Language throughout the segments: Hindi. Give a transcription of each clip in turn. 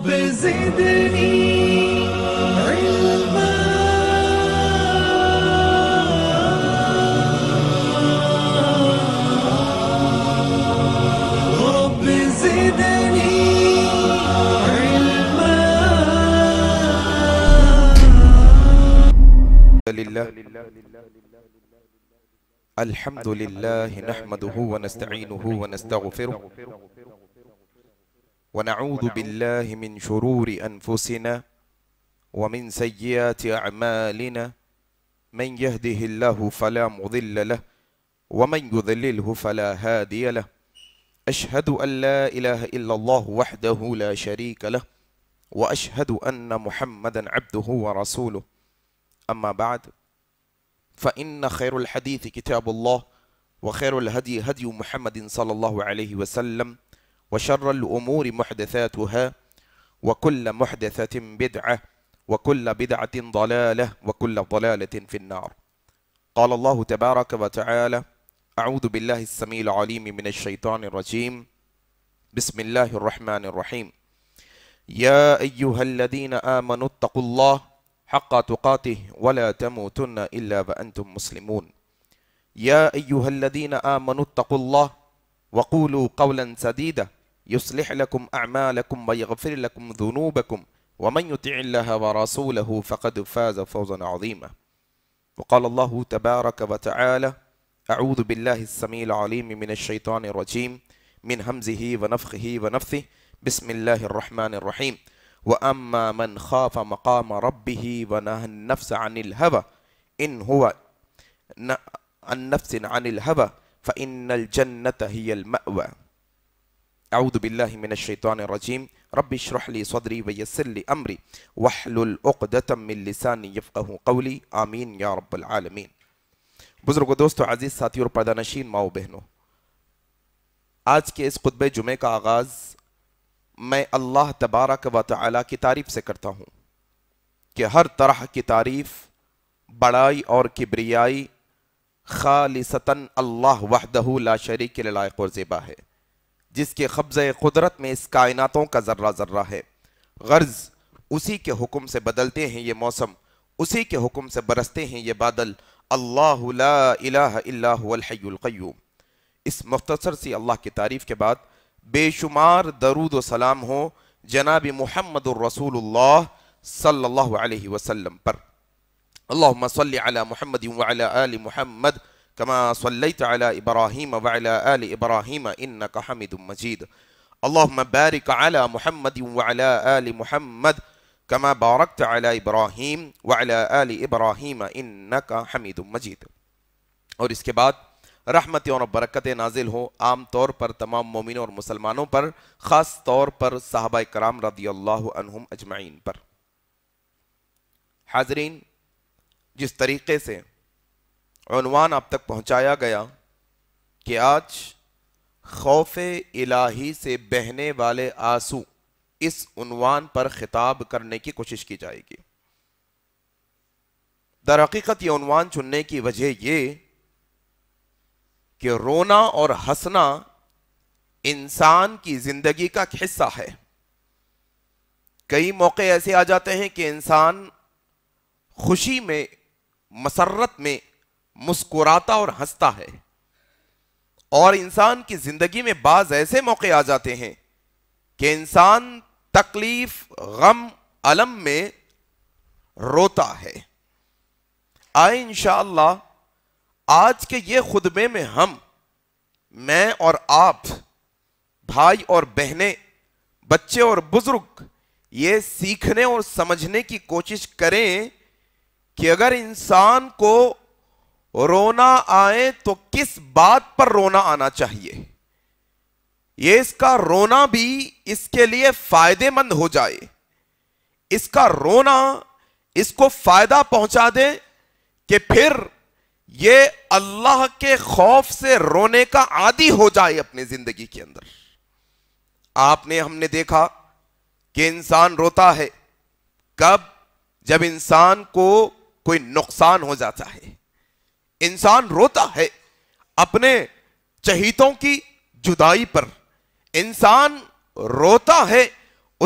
رب زدني علما رب زدني علما لله الحمد لله نحمده ونستعينه ونستغفره ونعوذ بالله من شرور أنفسنا ومن سيئات أعمالنا من يهده الله فلا مضل له ومن يذلله فلا هادي له أشهد أن لا إله إلا الله وحده لا شريك له وأشهد أن محمدا عبده ورسوله أما بعد فإن خير الحديث كتاب الله وخير الهدي هدي محمد صلى الله عليه وسلم وشر الأمور محدثاتها وكل محدثة بدعة وكل بدعة ضلالة وكل ضلالة في النار قال الله تبارك وتعالى أعوذ بالله السميع العليم من الشيطان الرجيم بسم الله الرحمن الرحيم يا أيها الذين آمنوا اتقوا الله حق تقاته ولا تموتن إلا وأنتم مسلمون يا أيها الذين آمنوا اتقوا الله وقولوا قولا سديدا يصلح لكم أعمالكم ويغفر لكم ذنوبكم ومن يطع الله ورسوله فقد فاز فوزا عظيما وقال الله تبارك وتعالى أعوذ بالله السميع العليم من الشيطان الرجيم من همزه ونفخه ونفثه بسم الله الرحمن الرحيم وأما من خاف مقام ربه ونهى النفس عن الهوى إن هو عن نفس عن الهوى فإن الجنة هي المأوى अऊदबिल्लिमिनशैतरजीम रबिशरहली सदरी वयसली अमरी वाहलतमिलसानफ़ कौली आमीन या रबालमीन बुज़ुर्गो दोस्तों अज़ीज़ साथी और पर्दानशीन माओ बहनों आज के इस खुतब जुमे का आगाज़ मैं अल्लाह तबारक व ताली की तारीफ़ से करता हूँ कि हर तरह की तारीफ़ बड़ाई और किबरियाई खालिसता अल्लाह वहदहू ला शरीक के लायक और ज़ेबा है जिसके कब्जे कुदरत में इस कायनातों का जर्रा जर्रा है गर्ज उसी के हुक्म से बदलते हैं ये मौसम उसी के हुक्म से बरसते हैं ये बादल अल्लाहल्लाम इस मुख्तसर सी अल्लाह की तारीफ़ के बाद बेशुमार दरूद सलाम हो जनाब महमद रसूलुल्लाह सल्लल्लाहु अलैहि वसल्लम पर अल्लाहुम्मा सल्लि अला मुहम्मद व अला आलि मुहम्मद كما صليت على ابراهيم وعلى ال ابراهيم انك حميد مجيد اللهم بارك على محمد وعلى ال محمد كما باركت على ابراهيم وعلى ال ابراهيم انك حميد مجيد اور اس کے بعد बाद اور और نازل ہو عام طور پر تمام مومنوں اور مسلمانوں پر خاص طور پر صحابہ کرام رضی اللہ عنہم اجمعین پر حاضرین جس طریقے سے अनवान आप तक पहुंचाया गया कि आज खौफ इलाही से बहने वाले आंसू इस उनवान पर खिताब करने की कोशिश की जाएगी दर हकीकत यह उनवान चुनने की वजह यह कि रोना और हंसना इंसान की जिंदगी का हिस्सा है कई मौके ऐसे आ जाते हैं कि इंसान खुशी में मसरत में मुस्कुराता और हंसता है और इंसान की जिंदगी में बाज ऐसे मौके आ जाते हैं कि इंसान तकलीफ गम अलम में रोता है आए इंशाला आज के ये खुतबे में हम मैं और आप भाई और बहने बच्चे और बुजुर्ग ये सीखने और समझने की कोशिश करें कि अगर इंसान को रोना आए तो किस बात पर रोना आना चाहिए ये इसका रोना भी इसके लिए फायदेमंद हो जाए इसका रोना इसको फायदा पहुंचा दे कि फिर ये अल्लाह के खौफ से रोने का आदि हो जाए अपनी जिंदगी के अंदर आपने हमने देखा कि इंसान रोता है कब जब इंसान को कोई नुकसान हो जाता है इंसान रोता है अपने चहितों की जुदाई पर इंसान रोता है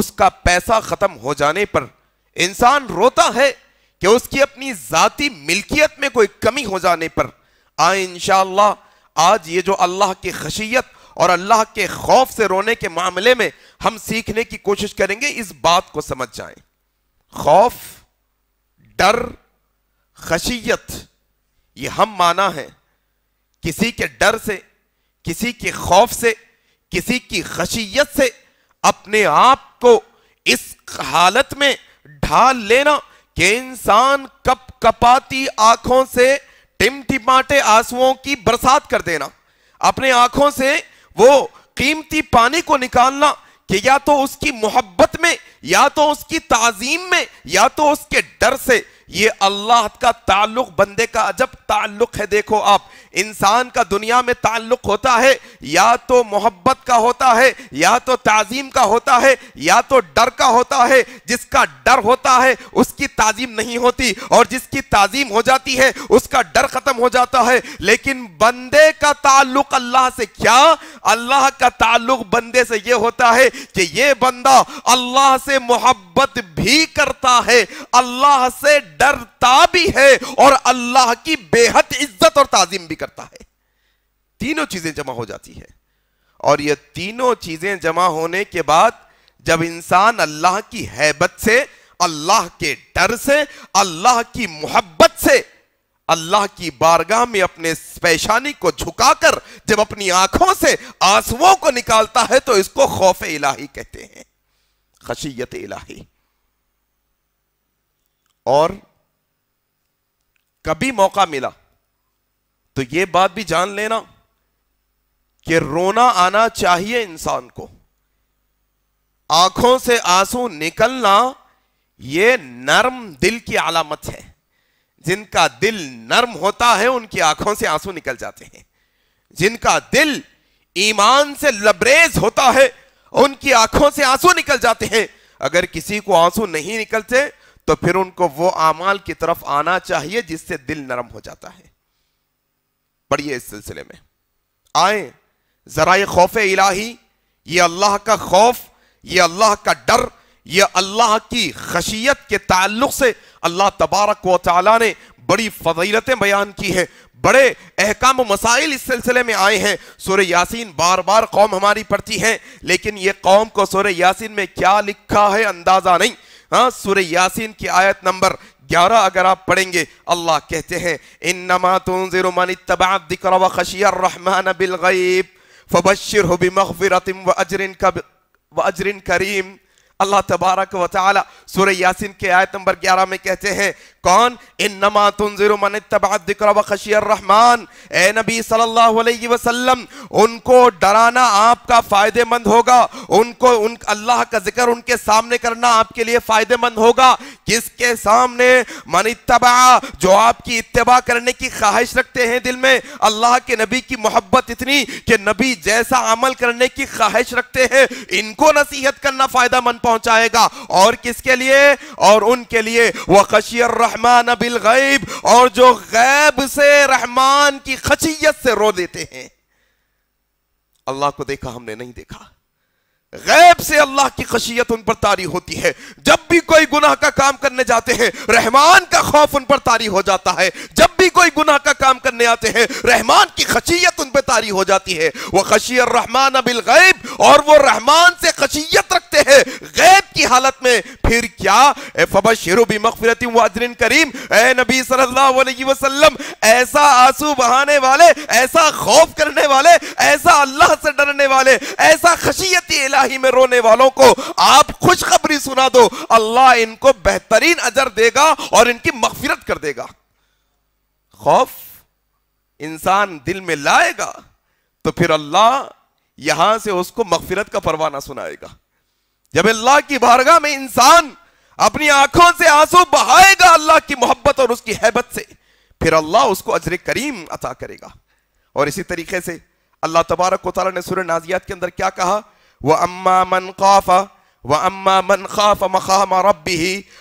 उसका पैसा खत्म हो जाने पर इंसान रोता है कि उसकी अपनी जाति मिल्कियत में कोई कमी हो जाने पर आए इनशाला आज ये जो अल्लाह की खशियत और अल्लाह के खौफ से रोने के मामले में हम सीखने की कोशिश करेंगे इस बात को समझ जाएं खौफ डर खशियत ये हम माना है किसी के डर से किसी के खौफ से किसी की खशियत से अपने आप को इस हालत में ढाल लेना कि इंसान कप कपाती आंखों से टिमटिमाटे आंसुओं की बरसात कर देना अपने आंखों से वो कीमती पानी को निकालना कि या तो उसकी मोहब्बत में या तो उसकी ताजीम में या तो उसके डर से ये अल्लाह का ताल्लुक बंदे का अजब ताल्लुक है देखो आप इंसान का दुनिया में ताल्लुक होता है या तो मोहब्बत का होता है या तो ताजीम का होता है या तो डर का होता है जिसका डर होता है उसकी ताजीम नहीं होती और जिसकी ताजीम हो जाती है उसका डर खत्म हो जाता है लेकिन बंदे का ताल्लुक अल्लाह से क्या अल्लाह का ताल्लुक बंदे से यह होता है कि ये बंदा अल्लाह से मोहब्बत मोहब्बत भी करता है अल्लाह से डरता भी है और अल्लाह की बेहद इज्जत और ताजीम भी करता है तीनों चीजें जमा हो जाती है और ये तीनों चीजें जमा होने के बाद जब इंसान अल्लाह की हैबत से अल्लाह के डर से अल्लाह की मोहब्बत से अल्लाह की बारगाह में अपने पेशानी को झुकाकर जब अपनी आंखों से आंसुओं को निकालता है तो इसको खौफ इलाही कहते हैं खशियत इलाही और कभी मौका मिला तो यह बात भी जान लेना कि रोना आना चाहिए इंसान को आंखों से आंसू निकलना यह नर्म दिल की अलामत है जिनका दिल नर्म होता है उनकी आंखों से आंसू निकल जाते हैं जिनका दिल ईमान से लबरेज होता है उनकी आंखों से आंसू निकल जाते हैं अगर किसी को आंसू नहीं निकलते तो फिर उनको वो अमाल की तरफ आना चाहिए जिससे दिल नरम हो जाता है पढ़िए इस सिलसिले में आए जरा खौफ इलाही ये अल्लाह का खौफ ये अल्लाह का डर ये अल्लाह की खशियत के ताल्लुक से अल्लाह तबारक व ताली ने बड़ी फजीलतें बयान की हैं बड़े अहकाम मसाइल इस सिलसिले में आए हैं सोर यासीन बार बार कौम हमारी पढ़ती है लेकिन ये कौम को सोर यासीन में क्या लिखा है अंदाज़ा नहीं हाँ सूर्य यासीन की आयत नंबर ग्यारह अगर आप पढ़ेंगे अल्लाह कहते हैं इन नमा तुमन तबादिकर व खशियर रहमान बिलगैब फबशर हो बिमफिरतिम व अजरिन कब व अजरिन करीम अल्लाह तबारक व ताली सूर्य यासीन के आयत नंबर ग्यारह में कहते हैं कौन इन्नमा तुनजिरु मन तबादिक्र व खशियर रहमान ए नबी सल्लल्लाहु अलैहि वसल्लम उनको डराना आपका फ़ायदेमंद होगा उनको उन अल्लाह का जिक्र उनके सामने करना आपके लिए फ़ायदेमंद होगा किसके सामने मन तबा जो आपकी इतबा करने की ख्वाहिश रखते हैं दिल में अल्लाह के नबी की मोहब्बत इतनी कि नबी जैसा अमल करने की ख्वाहिश रखते हैं इनको नसीहत करना फ़ायदा मन पहुंचाएगा और किसके लिए और उनके लिए वह खशियर रह रहमान बिल गैब और जो गैब से रहमान की खचियत से रो देते हैं अल्लाह को देखा हमने नहीं देखा गैब से अल्लाह की खशियत उन पर तारी होती है जब भी कोई गुनाह का काम करने जाते हैं रहमान का खौफ उन पर तारी हो जाता है जब भी कोई गुनाह का काम करने आते हैं रहमान की खशियत उन पर तारी हो जाती है वह खशी रहमान अबिल गैब और वो रहमान से खशियत रखते हैं गैब की हालत में फिर क्या फबशरू भी मगफरती करीम ए नबी सल्लाम ऐसा आंसू बहाने वाले ऐसा खौफ करने वाले ऐसा अल्लाह से डरने वाले ऐसा खशियत गुमराही में रोने वालों को आप खुशखबरी सुना दो अल्लाह इनको बेहतरीन अजर देगा और इनकी मगफिरत कर देगा खौफ इंसान दिल में लाएगा तो फिर अल्लाह यहां से उसको मगफिरत का परवाना सुनाएगा जब अल्लाह की बारगाह में इंसान अपनी आंखों से आंसू बहाएगा अल्लाह की मोहब्बत और उसकी हैबत से फिर अल्लाह उसको अजर करीम अता करेगा और इसी तरीके से अल्लाह तबारक तारा ने सुर नाजियात के अंदर क्या कहा व अम्मा मन खौफा व अम्मा मन खाफ मकाम रबी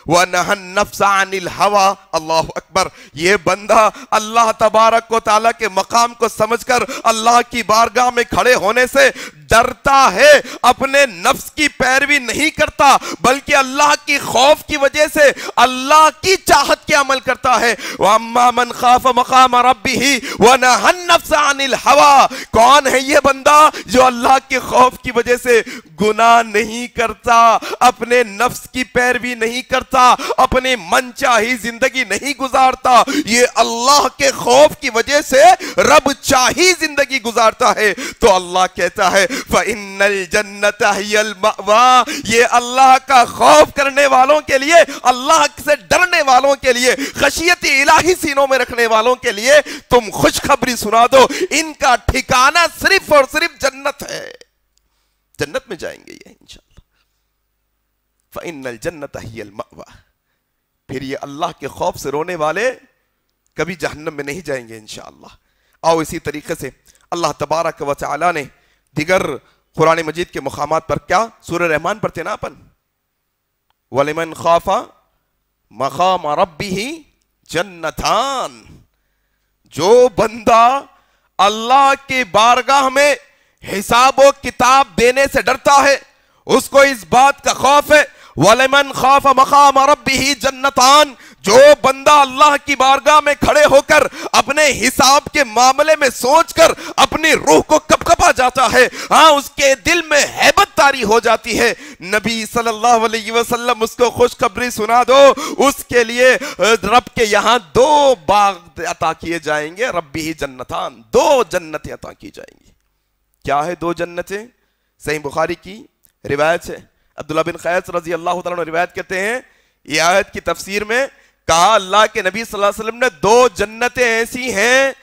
व नहन नफसानिल हवा अल्लाह अकबर ये बंदा अल्लाह तबारक को ताला के मकाम को समझकर अल्लाह की बारगाह में खड़े होने से डरता है अपने नफ्स की पैरवी नहीं करता बल्कि अल्लाह की खौफ की वजह से अल्लाह की चाहत के अमल करता है वह मन खाफ मकाम रबी ही वह नफ्स अनिल हवा कौन है ये बंदा जो अल्लाह के खौफ की वजह से गुनाह नहीं करता अपने नफ्स की पैरवी नहीं करता अपने मन चाही जिंदगी नहीं गुजारता ये अल्लाह के खौफ की वजह से रब चाही जिंदगी गुजारता है तो अल्लाह कहता है जन्नत ये अल्लाह का खौफ करने वालों के लिए अल्लाह से डरने वालों के लिए खशियत इलाही सीनों में रखने वालों के लिए तुम खुशखबरी सुना दो इनका ठिकाना सिर्फ और सिर्फ जन्नत है जन्नत में जाएंगे ये इंशाल्लाह फ़िनल जन्नत मवा फिर ये अल्लाह के खौफ से रोने वाले कभी जहन्नम में नहीं जाएंगे इनशाला आओ इसी तरीके से अल्लाह तबारक व ने दिगर कुरान मजीद के मकाम पर क्या सूर रहमान पर थे ना अपन वलिमन खाफा मकाम रबी ही जन्नथान जो बंदा अल्लाह के बारगाह में हिसाब व किताब देने से डरता है उसको इस बात का खौफ है वलेमन खौफ मकाम रबी ही जन्नतान जो बंदा अल्लाह की बारगाह में खड़े होकर अपने हिसाब के मामले में सोचकर अपनी रूह को कपकपा जाता है हाँ उसके दिल में हैबत तारी हो जाती है नबी सल्लल्लाहु अलैहि वसल्लम उसको खुशखबरी सुना दो उसके लिए रब के यहाँ दो बाग अता किए जाएंगे रबी ही जन्नतान दो जन्नतें अता की जाएंगी क्या है दो जन्नतें सही बुखारी की रिवायत है अब्दुल्ला बिन खैस रजी अल्लाह रिवायत कहते हैं आयत की तफसीर में कहा अल्लाह के नबी सल्लल्लाहु अलैहि वसल्लम ने दो जन्नतें ऐसी हैं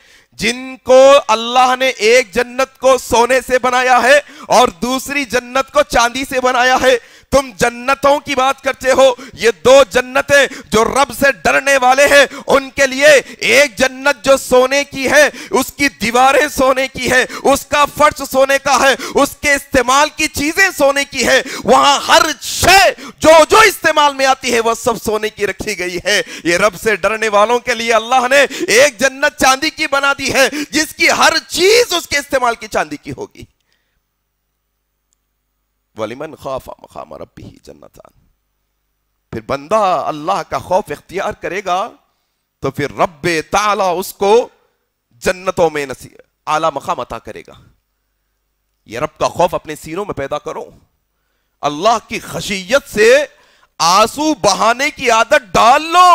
जिनको अल्लाह ने एक जन्नत को सोने से बनाया है और दूसरी जन्नत को चांदी से बनाया है तुम जन्नतों की बात करते हो ये दो जन्नतें जो रब से डरने वाले हैं उनके लिए एक जन्नत जो सोने की है उसकी दीवारें सोने की है उसका फर्श सोने का है उसके इस्तेमाल की चीजें सोने की है वहां हर शय जो जो इस्तेमाल में आती है वह सब सोने की रखी गई है ये रब से डरने वालों के लिए अल्लाह ने एक जन्नत चांदी की बना दी है जिसकी हर चीज उसके इस्तेमाल की चांदी की होगी वलिमन खौफ मकाम रबी ही जन्नतान फिर बंदा अल्लाह का खौफ इख्तियार करेगा तो फिर रब ताला उसको जन्नतों में नसी आला मकाम अता करेगा ये रब का खौफ अपने सीनों में पैदा करो अल्लाह की खशियत से आंसू बहाने की आदत डाल लो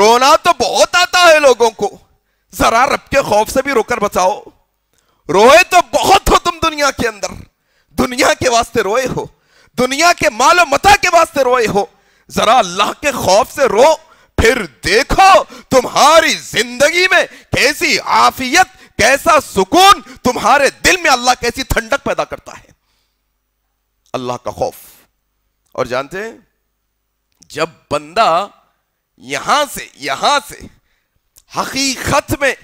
रोना तो बहुत आता है लोगों को जरा रब के खौफ से भी रोकर बचाओ रोए तो बहुत हो तुम दुनिया के अंदर दुनिया के वास्ते रोए हो दुनिया के मालो मता के वास्ते रोए हो जरा अल्लाह के खौफ से रो फिर देखो तुम्हारी जिंदगी में कैसी आफियत कैसा सुकून तुम्हारे दिल में अल्लाह कैसी ठंडक पैदा करता है अल्लाह का खौफ और जानते हैं जब बंदा यहां से यहां से हकीकत में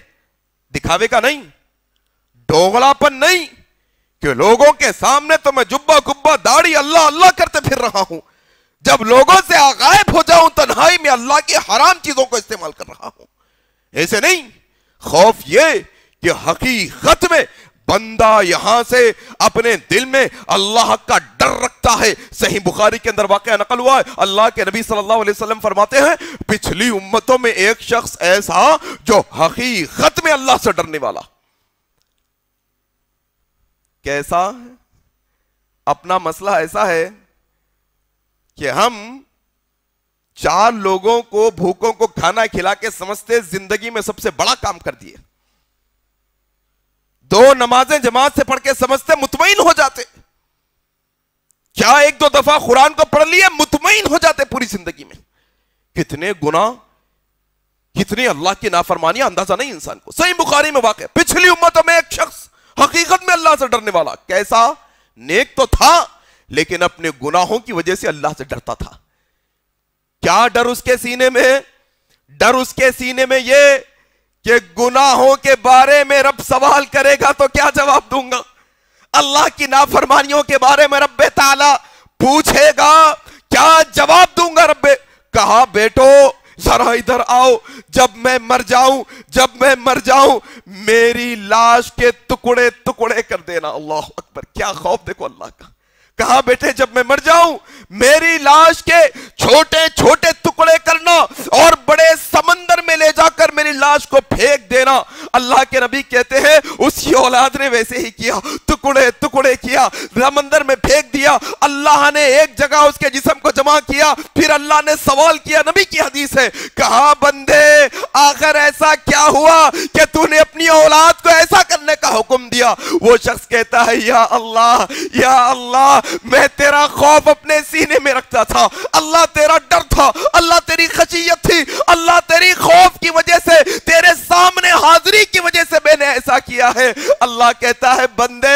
दिखावे का नहीं डोगलापन नहीं कि लोगों के सामने तो मैं जुब्बा गुब्बा दाढ़ी अल्लाह अल्लाह करते फिर रहा हूं जब लोगों से आगायब हो जाऊं तन्हाई में अल्लाह की हराम चीजों को इस्तेमाल कर रहा हूं ऐसे नहीं खौफ ये कि हकीकत में बंदा यहां से अपने दिल में अल्लाह का डर रखता है सही बुखारी के अंदर वाक़ नकल हुआ है अल्लाह के नबी सल्लल्लाहु अलैहि वसल्लम फरमाते हैं पिछली उम्मतों में एक शख्स ऐसा जो हकीकत में अल्लाह से डरने वाला कैसा अपना मसला ऐसा है कि हम चार लोगों को भूखों को खाना खिला के समझते जिंदगी में सबसे बड़ा काम कर दिए दो नमाजें जमात से पढ़ के समझते मुतमिन हो जाते क्या एक दो दफा कुरान को पढ़ लिए मुतमिन हो जाते पूरी जिंदगी में कितने गुना कितनी अल्लाह की नाफरमानिया अंदाजा नहीं इंसान को सही बुखारी में वाक पिछली उम्मतों में एक शख्स हकीकत में अल्लाह से डरने वाला कैसा नेक तो था लेकिन अपने गुनाहों की वजह से अल्लाह से डरता था क्या डर उसके सीने में डर उसके सीने में यह कि गुनाहों के बारे में रब सवाल करेगा तो क्या जवाब दूंगा अल्लाह की नाफरमानियों के बारे में रब ताला पूछेगा क्या जवाब दूंगा रब्बे कहा बेटो जरा इधर आओ जब मैं मर जाऊं जब मैं मर जाऊं मेरी लाश के टुकड़े टुकड़े कर देना अल्लाह अकबर क्या खौफ देखो अल्लाह का कहा बेटे जब मैं मर जाऊं मेरी लाश के छोटे छोटे टुकड़े करना और बड़े समंदर में ले जाकर मेरी लाश को फेंक देना अल्लाह के नबी कहते हैं उसी औलाद ने वैसे ही किया टुकड़े टुकड़े किया समंदर में फेंक दिया अल्लाह ने एक जगह उसके जिसम को जमा किया फिर अल्लाह ने सवाल किया नबी की हदीस है कहा बंदे आखिर ऐसा क्या हुआ कि तूने अपनी औलाद को ऐसा करने का हुक्म दिया वो शख्स कहता है या अल्लाह या अल्लाह मैं तेरा खौफ अपने सीने में रखता था अल्लाह तेरा डर था अल्लाह तेरी खशियत थी अल्लाह तेरी खौफ की वजह से तेरे सामने हाजिरी की वजह से मैंने ऐसा किया है अल्लाह कहता है बंदे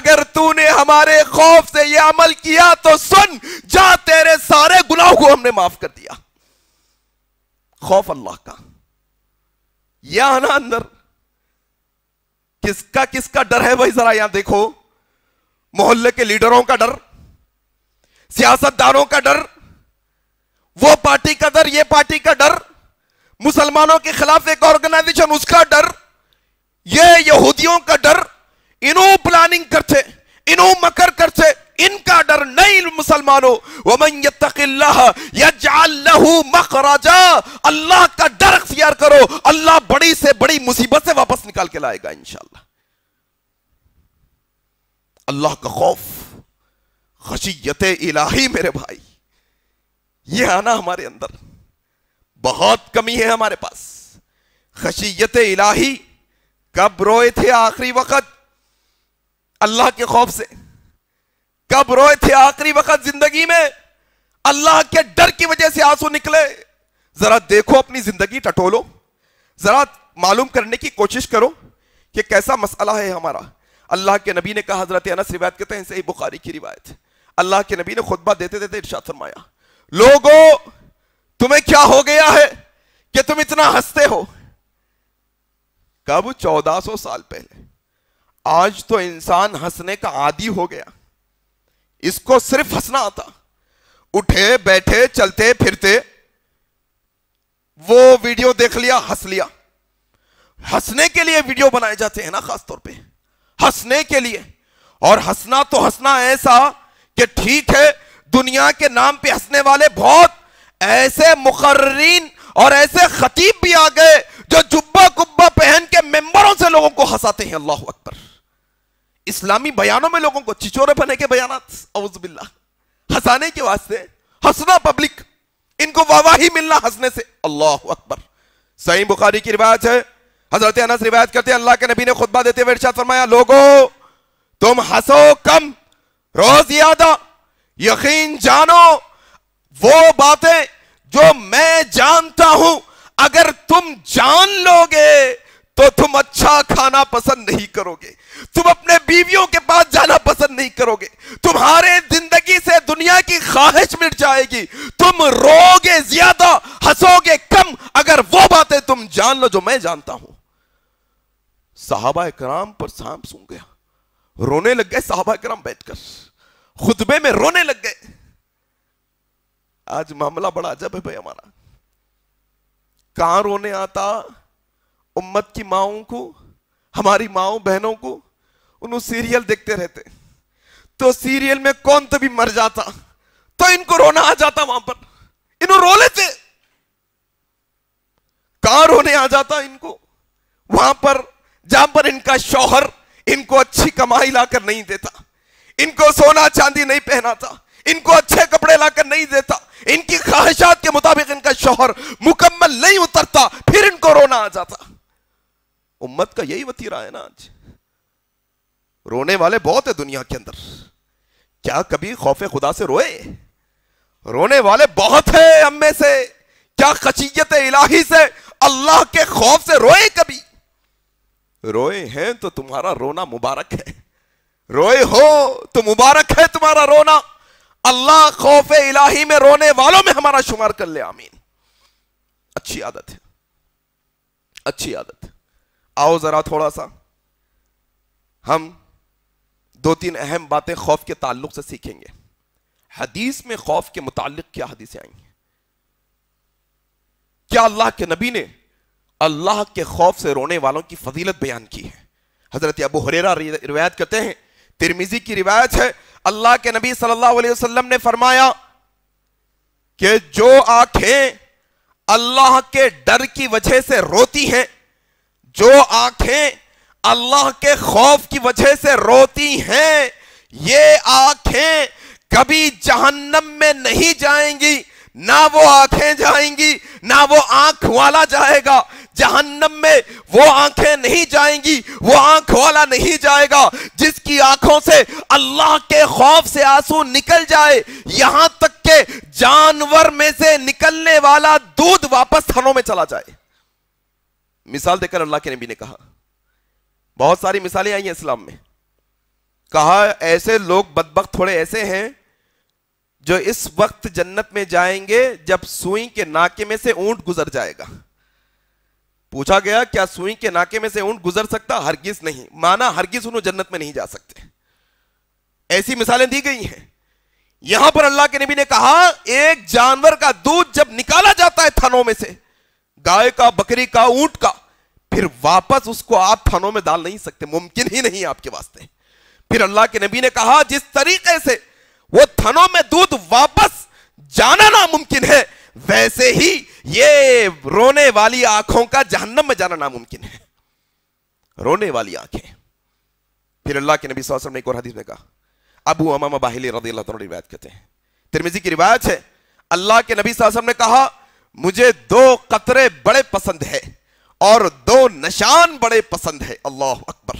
अगर तूने हमारे खौफ से यह अमल किया तो सुन जा तेरे सारे गुनाह को हमने माफ कर दिया खौफ अल्लाह का यह आना अंदर किसका किसका डर है भाई जरा यहां देखो मोहल्ले के लीडरों का डर सियासतदानों का डर वो पार्टी का डर ये पार्टी का डर मुसलमानों के खिलाफ एक ऑर्गेनाइजेशन उसका डर ये यहूदियों का डर इनो प्लानिंग करते इनो मकर करते इनका डर नहीं मुसलमानों वमन यू मखराजा अल्लाह का डर अख्तियार करो अल्लाह बड़ी से बड़ी मुसीबत से वापस निकाल के लाएगा इंशाल्लाह अल्लाह का खौफ खशियत इलाही मेरे भाई ये आना हमारे अंदर बहुत कमी है हमारे पास खशियत इलाही कब रोए थे आखिरी वक्त अल्लाह के खौफ से कब रोए थे आखिरी वक्त जिंदगी में अल्लाह के डर की वजह से आंसू निकले जरा देखो अपनी जिंदगी टटोलो जरा मालूम करने की कोशिश करो कि कैसा मसला है हमारा अल्लाह के नबी ने कहा हजरत अनस रिवायत कहते हैं सही बुखारी की रिवायत अल्लाह के नबी ने खुतबा देते देते इर्शाद फरमाया लोगो तुम्हें क्या हो गया है कि तुम इतना हंसते हो कब चौदह सौ साल पहले आज तो इंसान हंसने का आदि हो गया इसको सिर्फ हंसना आता उठे बैठे चलते फिरते वो वीडियो देख लिया हंस लिया हंसने के लिए वीडियो बनाए जाते हैं ना खासतौर पे हंसने के लिए और हंसना तो हंसना ऐसा कि ठीक है दुनिया के नाम पे हंसने वाले बहुत ऐसे मुकर्रीन और ऐसे खतीब भी आ गए जो जुब्बा कुब्बा पहन के मेंबरों से लोगों को हंसाते हैं अल्लाह अकबर इस्लामी बयानों में लोगों को चिचोरे बने के बयान बिल्ला हंसाने के वास्ते हंसना पब्लिक इनको ही मिलना हंसने से अल्लाह अकबर सही बुखारी की रिवाज है हजरत अनस रिवायत करते हैं अल्लाह के नबी ने खुतबा देते हुए इरशाद फरमाया लोगो तुम हंसो कम रो ज्यादा यकीन जानो वो बातें जो मैं जानता हूं अगर तुम जान लोगे तो तुम अच्छा खाना पसंद नहीं करोगे तुम अपने बीवियों के पास जाना पसंद नहीं करोगे तुम्हारे जिंदगी से दुनिया की ख्वाहिश मिट जाएगी तुम रोगे ज्यादा हंसोगे कम अगर वो बातें तुम जान लो जो मैं जानता हूं साहबा कराम पर सांप सूं गया रोने लग गए साहबा कराम बैठकर खुतबे में रोने लग गए आज मामला बड़ा अजब है भाई हमारा कहां रोने आता उम्मत की माओ को हमारी माओ बहनों को उन्होंने सीरियल देखते रहते तो सीरियल में कौन तो भी मर जाता तो इनको रोना आ जाता वहां पर इन रो लेते कहां रोने आ जाता इनको वहां पर जहां पर इनका शौहर इनको अच्छी कमाई लाकर नहीं देता इनको सोना चांदी नहीं पहनाता इनको अच्छे कपड़े लाकर नहीं देता इनकी ख्वाहिशात के मुताबिक इनका शोहर मुकम्मल नहीं उतरता फिर इनको रोना आ जाता उम्मत का यही वतीरा है ना आज रोने वाले बहुत है दुनिया के अंदर क्या कभी खौफे खुदा से रोए रोने वाले बहुत है अम्मे से क्या खचियत इलाही से अल्लाह के खौफ से रोए कभी रोए हैं तो तुम्हारा रोना मुबारक है रोए हो तो मुबारक है तुम्हारा रोना अल्लाह खौफ इलाही में रोने वालों में हमारा शुमार कर ले आमीन अच्छी आदत है अच्छी आदत आओ जरा थोड़ा सा हम दो तीन अहम बातें खौफ के ताल्लुक से सीखेंगे हदीस में खौफ के मुतालिक क्या हदीसें आई हैं क्या अल्लाह के नबी ने अल्लाह के खौफ से रोने वालों की फजीलत बयान की है हजरत अबू हरेरा रिवायत करते हैं तिरमिजी की रिवायत है अल्लाह के नबी सल्लल्लाहु अलैहि वसल्लम ने फरमाया कि जो आंखें अल्लाह के डर की वजह से रोती हैं जो आंखें अल्लाह के खौफ की वजह से रोती हैं ये आंखें कभी जहन्नम में नहीं जाएंगी ना वो आंखें जाएंगी ना वो आंख वाला जाएगा जहन्नम में वो आंखें नहीं जाएंगी वो आंख वाला नहीं जाएगा जिसकी आंखों से अल्लाह के खौफ से आंसू निकल जाए यहां तक के जानवर में से निकलने वाला दूध वापस थनों में चला जाए मिसाल देकर अल्लाह के नबी ने कहा बहुत सारी मिसालें आई हैं इस्लाम में कहा ऐसे लोग बदबक थोड़े ऐसे हैं जो इस वक्त जन्नत में जाएंगे जब सुई के नाके में से ऊंट गुजर जाएगा पूछा गया क्या सुई के नाके में से ऊंट गुजर सकता हरगिज नहीं माना हरगिज उन्होंने जन्नत में नहीं जा सकते ऐसी मिसालें दी गई हैं यहां पर अल्लाह के नबी ने कहा एक जानवर का दूध जब निकाला जाता है थनों में से गाय का बकरी का ऊंट का फिर वापस उसको आप थनों में डाल नहीं सकते मुमकिन ही नहीं आपके वास्ते फिर अल्लाह के नबी ने कहा जिस तरीके से वो थनों में दूध वापस जाना नामुमकिन है वैसे ही ये रोने वाली आंखों का जहन्नम में जाना नामुमकिन है रोने वाली आंखें फिर अल्लाह के नबी सौसम ने एक और हदीस में कहा अबू अमामा बाहिली रदी अल्लाह रिवायत कहते हैं तिरमिजी की रिवायत है अल्लाह के नबी सौसम ने कहा मुझे दो कतरे बड़े पसंद है और दो निशान बड़े पसंद है अल्लाह अकबर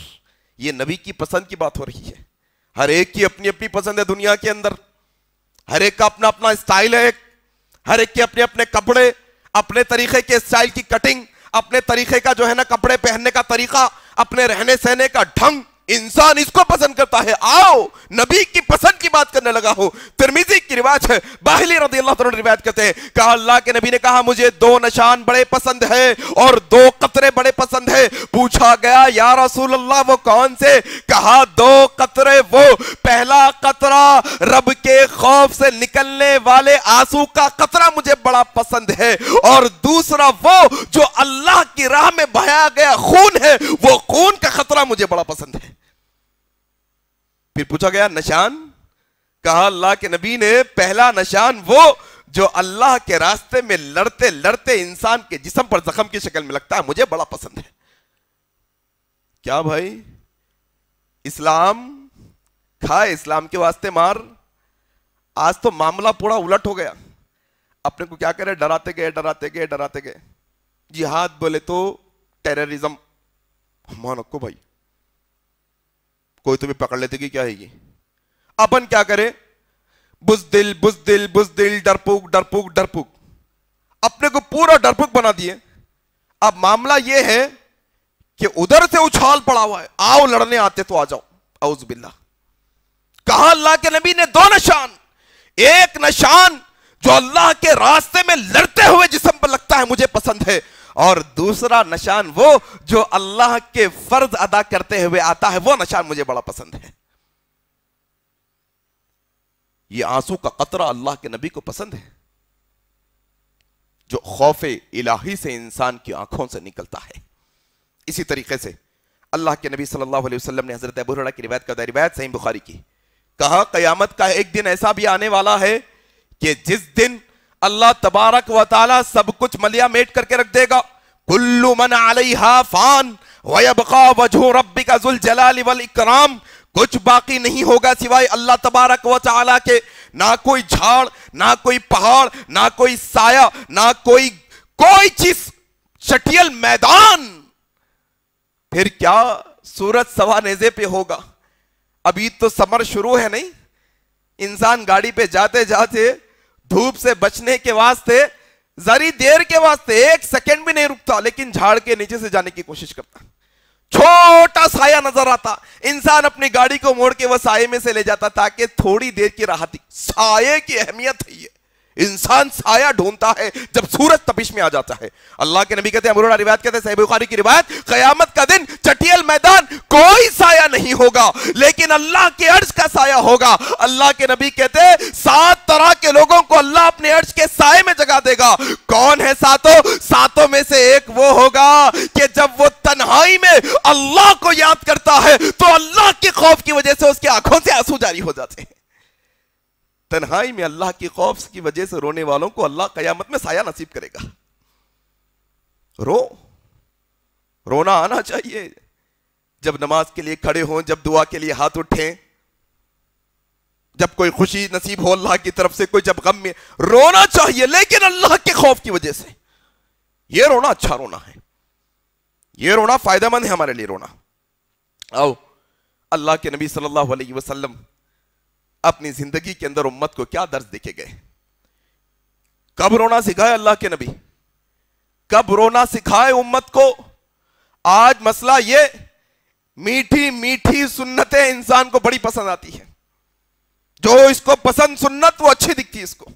ये नबी की पसंद की बात हो रही है हर एक की अपनी अपनी पसंद है दुनिया के अंदर हर एक का अपना अपना स्टाइल है हर एक के अपने अपने कपड़े अपने तरीके के स्टाइल की कटिंग अपने तरीके का जो है ना कपड़े पहनने का तरीका अपने रहने सहने का ढंग इंसान इसको पसंद करता है आओ नबी की पसंद की बात करने लगा हो तिरमिजी की रिवाज है बाहली रदी अल्लाह रिवायत करते हैं कहा अल्लाह के नबी ने कहा मुझे दो निशान बड़े पसंद है और दो कतरे बड़े पसंद है पूछा गया या रसूल अल्लाह वो कौन से कहा दो कतरे वो पहला कतरा रब के खौफ से निकलने वाले आंसू का कतरा मुझे बड़ा पसंद है और दूसरा वो जो अल्लाह की राह में बहाया गया खून है वो खून का खतरा मुझे बड़ा पसंद है फिर पूछा गया नशान कहा अल्लाह के नबी ने पहला नशान वो जो अल्लाह के रास्ते में लड़ते लड़ते इंसान के जिसम पर जख्म की शक्ल में लगता है मुझे बड़ा पसंद है क्या भाई इस्लाम खाए इस्लाम के वास्ते मार आज तो मामला पूरा उलट हो गया अपने को क्या करे डराते गए डराते गए डराते गए जिहाद बोले तो टेररिज्म मानको भाई कोई तुम्हें पकड़ लेते कि क्या है ये अपन क्या करे बुज बुज दिल दिल बुज दिल डरपुक डरपुक डरपुक अपने को पूरा डरपुक बना दिए अब मामला यह है कि उधर से उछाल पड़ा हुआ है आओ लड़ने आते तो आ जाओ आउज बिल्ला कहा अल्लाह के नबी ने दो निशान एक निशान जो अल्लाह के रास्ते में लड़ते हुए जिसम पर लगता है मुझे पसंद है और दूसरा निशान वो जो अल्लाह के फर्ज अदा करते हुए आता है वो निशान मुझे बड़ा पसंद है ये आंसू का कतरा अल्लाह के नबी को पसंद है जो खौफ इलाही से इंसान की आंखों से निकलता है इसी तरीके से अल्लाह के नबी सल्लल्लाहु अलैहि वसल्लम ने हजरत अबू की रिवायत का रिवायत सही बुखारी की कहा कयामत का एक दिन ऐसा भी आने वाला है कि जिस दिन अल्लाह तबारक व ताला सब कुछ मलिया मेट करके रख देगा कुल्लू मन अलैहा फान वबका वजू रबी का जुल जलाल वल इकराम कुछ बाकी नहीं होगा सिवाय अल्लाह तबारक व ताला के ना कोई झाड़ ना कोई पहाड़ ना कोई साया ना कोई कोई चीज चटियल मैदान फिर क्या सूरज सवा नेजे पे होगा अभी तो समर शुरू है नहीं इंसान गाड़ी पे जाते जाते धूप से बचने के वास्ते जरी देर के वास्ते एक सेकंड भी नहीं रुकता लेकिन झाड़ के नीचे से जाने की कोशिश करता छोटा साया नजर आता इंसान अपनी गाड़ी को मोड़ के वह साये में से ले जाता ताकि थोड़ी देर की राहत साये की अहमियत है ये इंसान साया ढूंढता है जब सूरज तपिश में आ जाता है अल्लाह के नबी कहते हैं अमरुणा रिवायत कहते हैं साहिब बुखारी की रिवायत कयामत का दिन चटियल मैदान कोई साया होगा लेकिन अल्लाह के अर्ज का साया होगा अल्लाह के नबी कहते सात तरह के लोगों को अल्लाह अपने अर्ज के साय में जगा देगा कौन है सातों सातों में से एक वो होगा कि जब वो तन्हाई में अल्लाह को याद करता है तो अल्लाह के खौफ की वजह से उसकी आंखों से आंसू जारी हो जाते हैं तन्हाई में अल्लाह के खौफ की वजह से रोने वालों को अल्लाह कयामत में साया नसीब करेगा रो रोना आना चाहिए जब नमाज के लिए खड़े हों जब दुआ के लिए हाथ उठें जब कोई खुशी नसीब हो अल्लाह की तरफ से कोई जब गम में रोना चाहिए लेकिन अल्लाह के खौफ की वजह से यह रोना अच्छा रोना है यह रोना फायदेमंद है हमारे लिए रोना आओ अल्लाह के नबी सल्लल्लाहु अलैहि वसल्लम अपनी जिंदगी के अंदर उम्मत को क्या दर्ज देखे गए कब रोना सिखाए अल्लाह के नबी कब रोना सिखाए उम्मत को आज मसला यह मीठी मीठी सुन्नतें इंसान को बड़ी पसंद आती है जो इसको पसंद सुन्नत वो अच्छी दिखती है इसको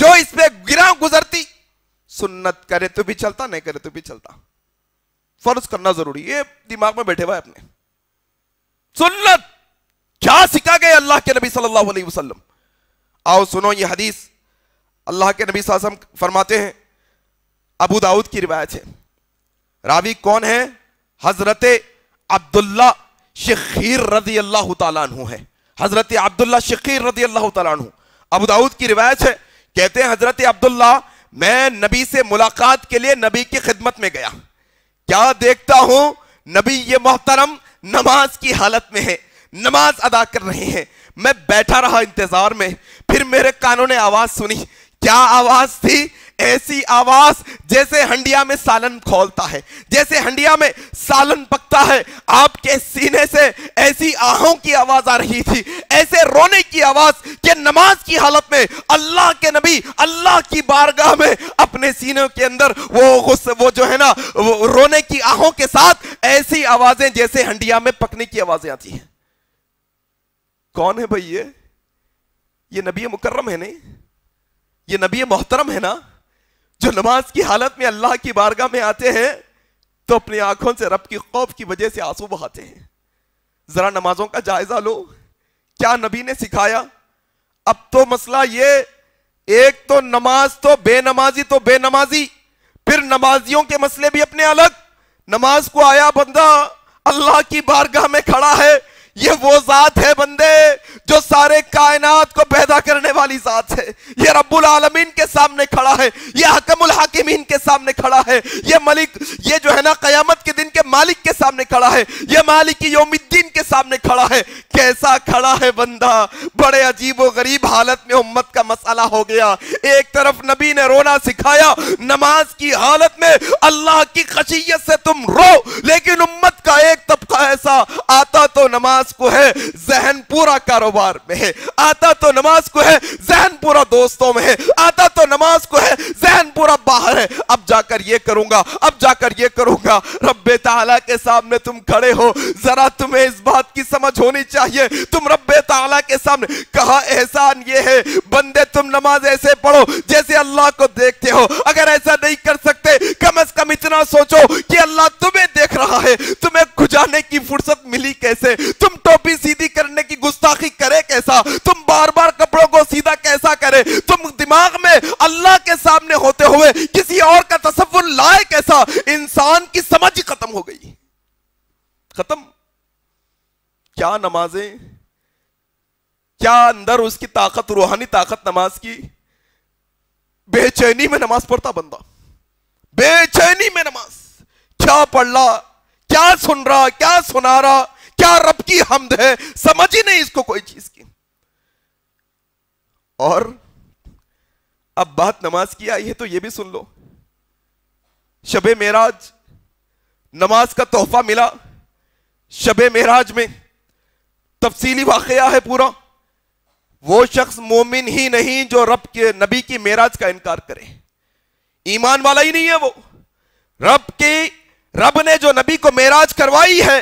जो इस पर गिरा गुजरती सुन्नत करे तो भी चलता नहीं करे तो भी चलता फर्ज करना जरूरी ये दिमाग में बैठे हुआ है अपने सुन्नत क्या सिखा गए अल्लाह के नबी सल्लल्लाहु अलैहि वसल्लम आओ सुनो ये हदीस अल्लाह के नबी सासम फरमाते हैं अबू दाऊद की रिवायत है रावी कौन है हजरत अब्दुल्ला शखीर रजी अल्लाह तु है हजरत अब्दुल्ला शखीर रजी अल्लाह तु अबू दाऊद की रिवायत है कहते हैं हजरत अब्दुल्ला मैं नबी से मुलाकात के लिए नबी की खिदमत में गया क्या देखता हूं नबी ये मोहतरम नमाज की हालत में है नमाज अदा कर रहे हैं मैं बैठा रहा इंतजार में फिर मेरे कानों ने आवाज सुनी क्या आवाज थी ऐसी आवाज जैसे हंडिया में सालन खोलता है जैसे हंडिया में सालन पकता है आपके सीने से ऐसी आहों की आवाज आ रही थी ऐसे रोने की आवाज के नमाज की हालत में अल्लाह के नबी अल्लाह की बारगाह में अपने सीने के अंदर वो गुस्से वो जो है ना वो रोने की आहों के साथ ऐसी आवाजें जैसे हंडिया में पकने की आवाजें आती हैं कौन है भाई ये ये नबी मुकर्रम है नहीं ये नबी मोहतरम है ना जो नमाज की हालत में अल्लाह की बारगाह में आते हैं तो अपनी आंखों से रब की खौफ की वजह से आंसू बहाते हैं जरा नमाजों का जायजा लो क्या नबी ने सिखाया अब तो मसला ये एक तो नमाज तो बेनमाजी तो बेनमाजी फिर नमाजियों के मसले भी अपने अलग नमाज को आया बंदा अल्लाह की बारगाह में खड़ा है ये वो जात है बंदे जो सारे कायनात को पैदा करने वाली जात है ये रब्बुल आलमीन के सामने खड़ा है ये हकमुल हाकिमीन के सामने खड़ा है ये मलिक ये जो है ना कयामत के दिन के मालिक के सामने खड़ा है ये मालिक योमिद्दीन के सामने खड़ा है कैसा खड़ा है बंदा बड़े अजीब व गरीब हालत में उम्मत का मसाला हो गया एक तरफ नबी ने रोना सिखाया नमाज की हालत में अल्लाह की खशियत से तुम रो लेकिन उम्मत का एक तबका ऐसा आता तो नमाज नमाज को है जहन पूरा कारोबार में है आता तो नमाज को है जहन पूरा दोस्तों में है आता तो नमाज को है जहन पूरा बाहर है अब जाकर ये करूंगा अब जाकर ये करूंगा रब्बे ताला के सामने तुम खड़े हो जरा तुम्हें इस बात की समझ होनी चाहिए तुम रब्बे ताला के सामने कहा एहसान ये है बंदे तुम नमाज ऐसे पढ़ो जैसे अल्लाह को देखते हो अगर ऐसा नहीं कर सकते कम अज कम इतना सोचो कि अल्लाह तुम्हें देख रहा है तुम्हें खुजाने की फुर्सत मिली कैसे तुम टोपी तो सीधी करने की गुस्ताखी करे कैसा तुम बार बार कपड़ों को सीधा कैसा करे तुम दिमाग में अल्लाह के सामने होते हुए किसी और का तस्वुर लाए कैसा इंसान की समझ खत्म हो गई खत्म क्या नमाजें क्या अंदर उसकी ताकत रूहानी ताकत नमाज की बेचैनी में नमाज पढ़ता बंदा बेचैनी में नमाज क्या पढ़ रहा क्या सुन रहा क्या सुना रहा क्या रब की हमद है समझ ही नहीं इसको कोई चीज की और अब बात नमाज की आई है तो यह भी सुन लो शबे मेराज नमाज का तोहफा मिला शबे मेराज में तफसीली वाकया है पूरा वो शख्स मोमिन ही नहीं जो रब के नबी की मेराज का इनकार करे ईमान वाला ही नहीं है वो रब के रब ने जो नबी को मेराज करवाई है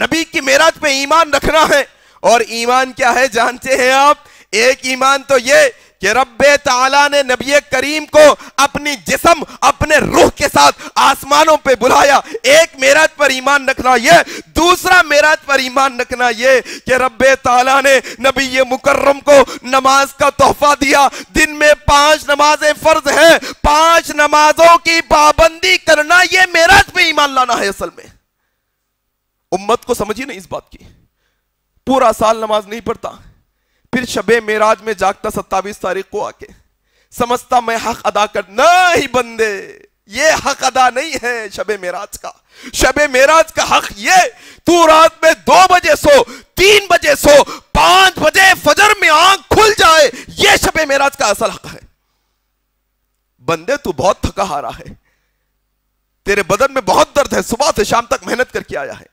नबी की मेराज पे ईमान रखना है और ईमान क्या है जानते हैं आप एक ईमान तो ये कि रब ताला ने नबी करीम को अपनी जिसम अपने रूह के साथ आसमानों पे बुलाया एक मेराज पर ईमान रखना ये दूसरा मेराज पर ईमान रखना ये कि रब ताला ने नबी मुकर्रम को नमाज का तोहफा दिया दिन में पांच नमाजें फर्ज हैं पांच नमाजों की पाबंदी करना ये मेराज पे ईमान लाना है असल में उम्मत को समझिए ना इस बात की पूरा साल नमाज नहीं पढ़ता फिर शबे मेराज में जागता सत्तावीस तारीख को आके समझता मैं हक अदा करना ही बंदे ये हक अदा नहीं है शबे मेराज का शबे मेराज का हक ये तू रात में दो बजे सो तीन बजे सो पांच बजे फजर में आंख खुल जाए ये शबे मेराज का असल हक है बंदे तू बहुत थका हारा है तेरे बदन में बहुत दर्द है सुबह से शाम तक मेहनत करके आया है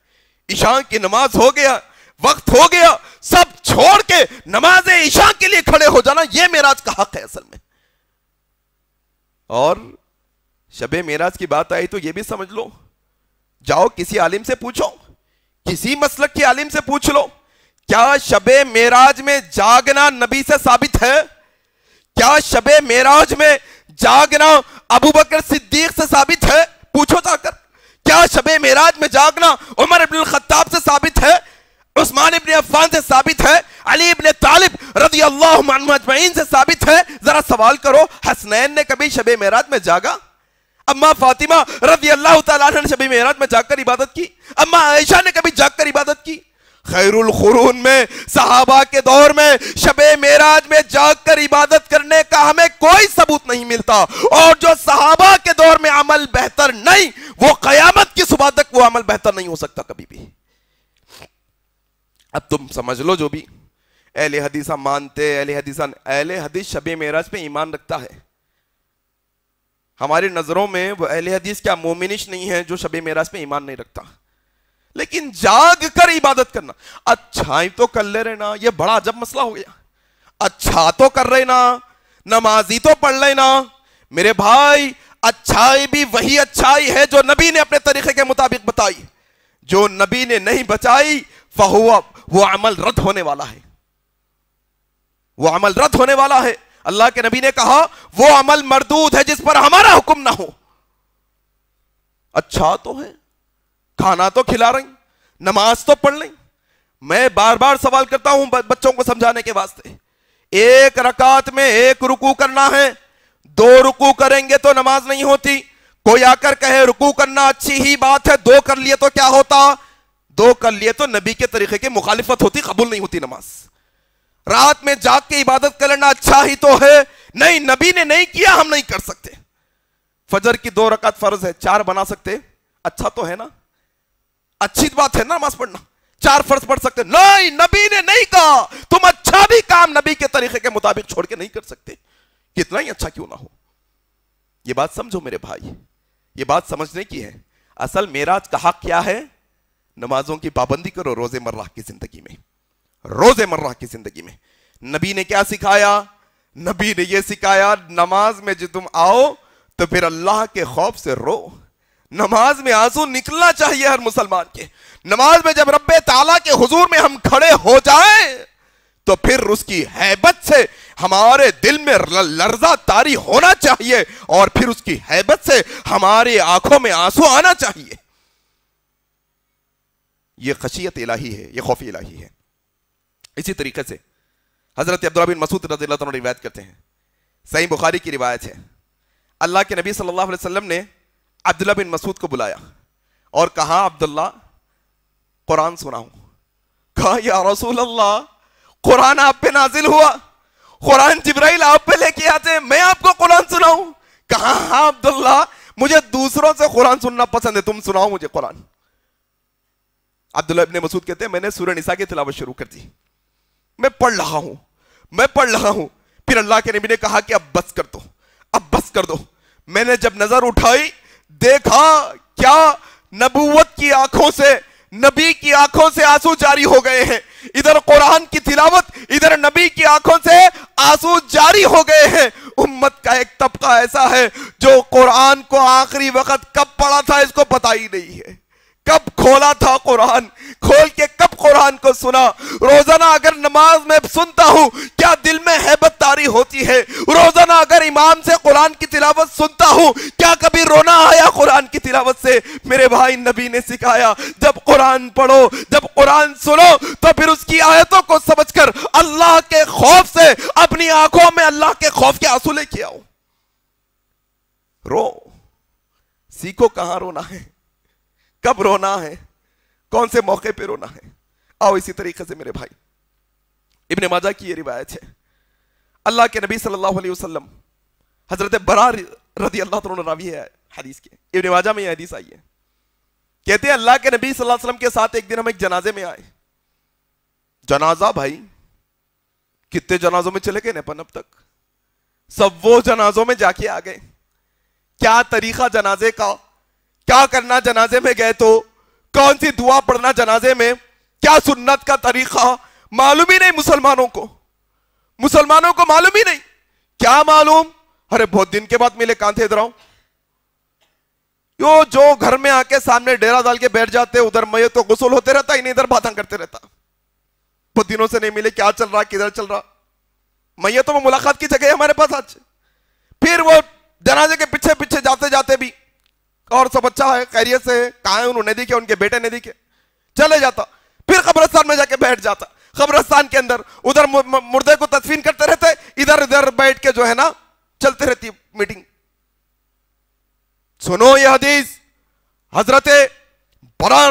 ईशा की नमाज हो गया वक्त हो गया सब छोड़ के नमाज ईशा के लिए खड़े हो जाना यह मेराज का हक है असल में और शबे मेराज की बात आई तो यह भी समझ लो जाओ किसी आलिम से पूछो किसी मसलक के आलिम से पूछ लो क्या शबे मेराज में जागना नबी से साबित है क्या शबे मेराज में जागना अबू बकर सिद्दीक से साबित है पूछो जाकर क्या शबे मेराज में जागना उस्मान इब्ने अफान से साबित है अली इब्ने तालिब रदी अल्लाह अजमैन से साबित है जरा सवाल करो हसनैन ने कभी शबे मेराज में जागा अम्मा फातिमा रदी अल्लाह शबे मेराज में जाकर इबादत की अम्मा आयशा ने कभी जाकर इबादत की खैरुल खुरून में सहाबा के दौर में शबे मेराज में जाकर इबादत करने का हमें कोई सबूत नहीं मिलता और जो सहाबा के दौर में अमल बेहतर नहीं वो कयामत की सुबह तक वो अमल बेहतर नहीं हो सकता कभी भी अब तुम समझ लो जो भी अहल हदीसा मानते अहल हदीसा अहल हदीस शब महराज पे ईमान रखता है हमारी नज़रों में वो अहल हदीस क्या मोमिनिश नहीं है जो शब मेराज पे ईमान नहीं रखता लेकिन जाग कर इबादत करना अच्छाई तो कर ले रहे ना ये बड़ा अजब मसला हो गया अच्छा तो कर रहे ना नमाजी तो पढ़ रहे ना मेरे भाई अच्छाई भी वही अच्छाई है जो नबी ने अपने तरीके के मुताबिक बताई जो नबी ने नहीं बचाई फहुआ वो अमल रद्द होने वाला है वो अमल रद्द होने वाला है अल्लाह के नबी ने कहा वो अमल मरदूद है जिस पर हमारा हुक्म ना हो अच्छा तो है खाना तो खिला रही नमाज तो पढ़ रही मैं बार बार सवाल करता हूं बच्चों को समझाने के वास्ते एक रकात में एक रुकू करना है दो रुकू करेंगे तो नमाज नहीं होती कोई आकर कहे रुकू करना अच्छी ही बात है दो कर लिए तो क्या होता दो कर लिए तो नबी के तरीके की मुखालिफत होती कबूल नहीं होती नमाज रात में जाग के इबादत करना अच्छा ही तो है नहीं नबी ने नहीं किया हम नहीं कर सकते फजर की दो रकात फर्ज है चार बना सकते अच्छा तो है ना अच्छी बात है ना नमाज पढ़ना चार फर्ज पढ़ सकते नहीं नबी ने नहीं कहा तुम अच्छा भी काम नबी के तरीके के मुताबिक छोड़ के नहीं कर सकते कितना ही अच्छा क्यों ना हो यह बात समझो मेरे भाई ये बात समझने की है असल मेराज का हक क्या है नमाजों की पाबंदी करो रोजे मर्रा की ज़िंदगी में रोजे मर्रा की ज़िंदगी में नबी ने क्या सिखाया नबी ने यह सिखाया नमाज में जो तुम आओ तो फिर अल्लाह के खौफ से रो नमाज में आंसू निकलना चाहिए हर मुसलमान के नमाज में जब रब ताला के हुजूर में हम खड़े हो जाए तो फिर उसकी हैबत से हमारे दिल में लर्जा तारी होना चाहिए और फिर उसकी हैबत से हमारी आंखों में आंसू आना चाहिए ये खशियत इलाही है ये खौफी इलाही है इसी तरीके से हज़रत अब्दुल्ला बिन मसूद रजी अल्लाह रिवायत करते हैं सही बुखारी की रिवायत है अल्लाह के नबी सल्लल्लाहु अलैहि वसल्लम ने अब्दुल्ला बिन मसूद को बुलाया और कहा अब्दुल्ला कुरान सुनाऊं कहा या रसूल अल्लाह कुरान आप पे नाजिल हुआ कुरान जिब्राइल आप पे लेके आते मैं आपको कुरान सुनाऊं कहा हाँ अब्दुल्ला मुझे दूसरों से कुरान सुनना पसंद है तुम सुनाओ मुझे कुरान अब्दुल्ला इब्ने मसूद कहते हैं मैंने सूर्य निसा की तिलावत शुरू कर दी मैं पढ़ रहा हूं मैं पढ़ रहा हूं फिर अल्लाह के नबी ने कहा कि अब बस कर दो अब बस कर दो मैंने जब नजर उठाई देखा क्या नबूवत की आंखों से नबी की आंखों से आंसू जारी हो गए हैं इधर कुरान की तिलावत इधर नबी की आंखों से आंसू जारी हो गए हैं उम्मत का एक तबका ऐसा है जो कुरान को आखिरी वक्त कब पढ़ा था इसको पता ही नहीं है कब खोला था कुरान खोल के कब कुरान को सुना रोजाना अगर नमाज में सुनता हूं क्या दिल में हैबत तारी होती है रोजाना अगर इमाम से कुरान की तिलावत सुनता हूं क्या कभी रोना आया कुरान की तिलावत से मेरे भाई नबी ने सिखाया जब कुरान पढ़ो जब कुरान सुनो तो फिर उसकी आयतों को समझकर अल्लाह के खौफ से अपनी आंखों में अल्लाह के खौफ के आंसू लेके आओ रो सीखो कहां रोना है कब रोना है कौन से मौके पे रोना है आओ इसी तरीके से मेरे भाई इबन माजा की ये रिवायत है अल्लाह के नबी सल्लल्लाहु अलैहि वसल्लम हजरत बरार रदी अल्लाह रावी है हदीस के इबन माजा में यह हदीस आई है कहते हैं अल्लाह के नबी सल्लल्लाहु अलैहि वसल्लम के साथ एक दिन हम एक जनाजे में आए जनाजा भाई कितने जनाजों में चले गए नपन अब तक सब वो जनाजों में जाके आ गए क्या तरीका जनाजे का क्या करना जनाजे में गए तो कौन सी दुआ पढ़ना जनाजे में क्या सुन्नत का तरीका मालूम ही नहीं मुसलमानों को मुसलमानों को मालूम ही नहीं क्या मालूम अरे बहुत दिन के बाद मिले कांथे इधर आओ यो जो घर में आके सामने डेरा डाल के बैठ जाते उधर मैं तो गुसल होते रहता इन्हें इधर बातें करते रहता बहुत दिनों से नहीं मिले क्या चल रहा किधर चल रहा मैं तो मुलाकात की जगह हमारे पास आज फिर वो जनाजे के पीछे पीछे जाते जाते भी और सब अच्छा है कैरियर से कहा है उन्होंने दिखे उनके बेटे ने दिखे चले जाता फिर कब्रस्तान में जाके बैठ जाता कब्रस्तान के अंदर उधर मुर्दे को तस्वीन करते रहते इधर उधर बैठ के जो है ना चलते रहती मीटिंग सुनो ये हदीस हजरत बड़ा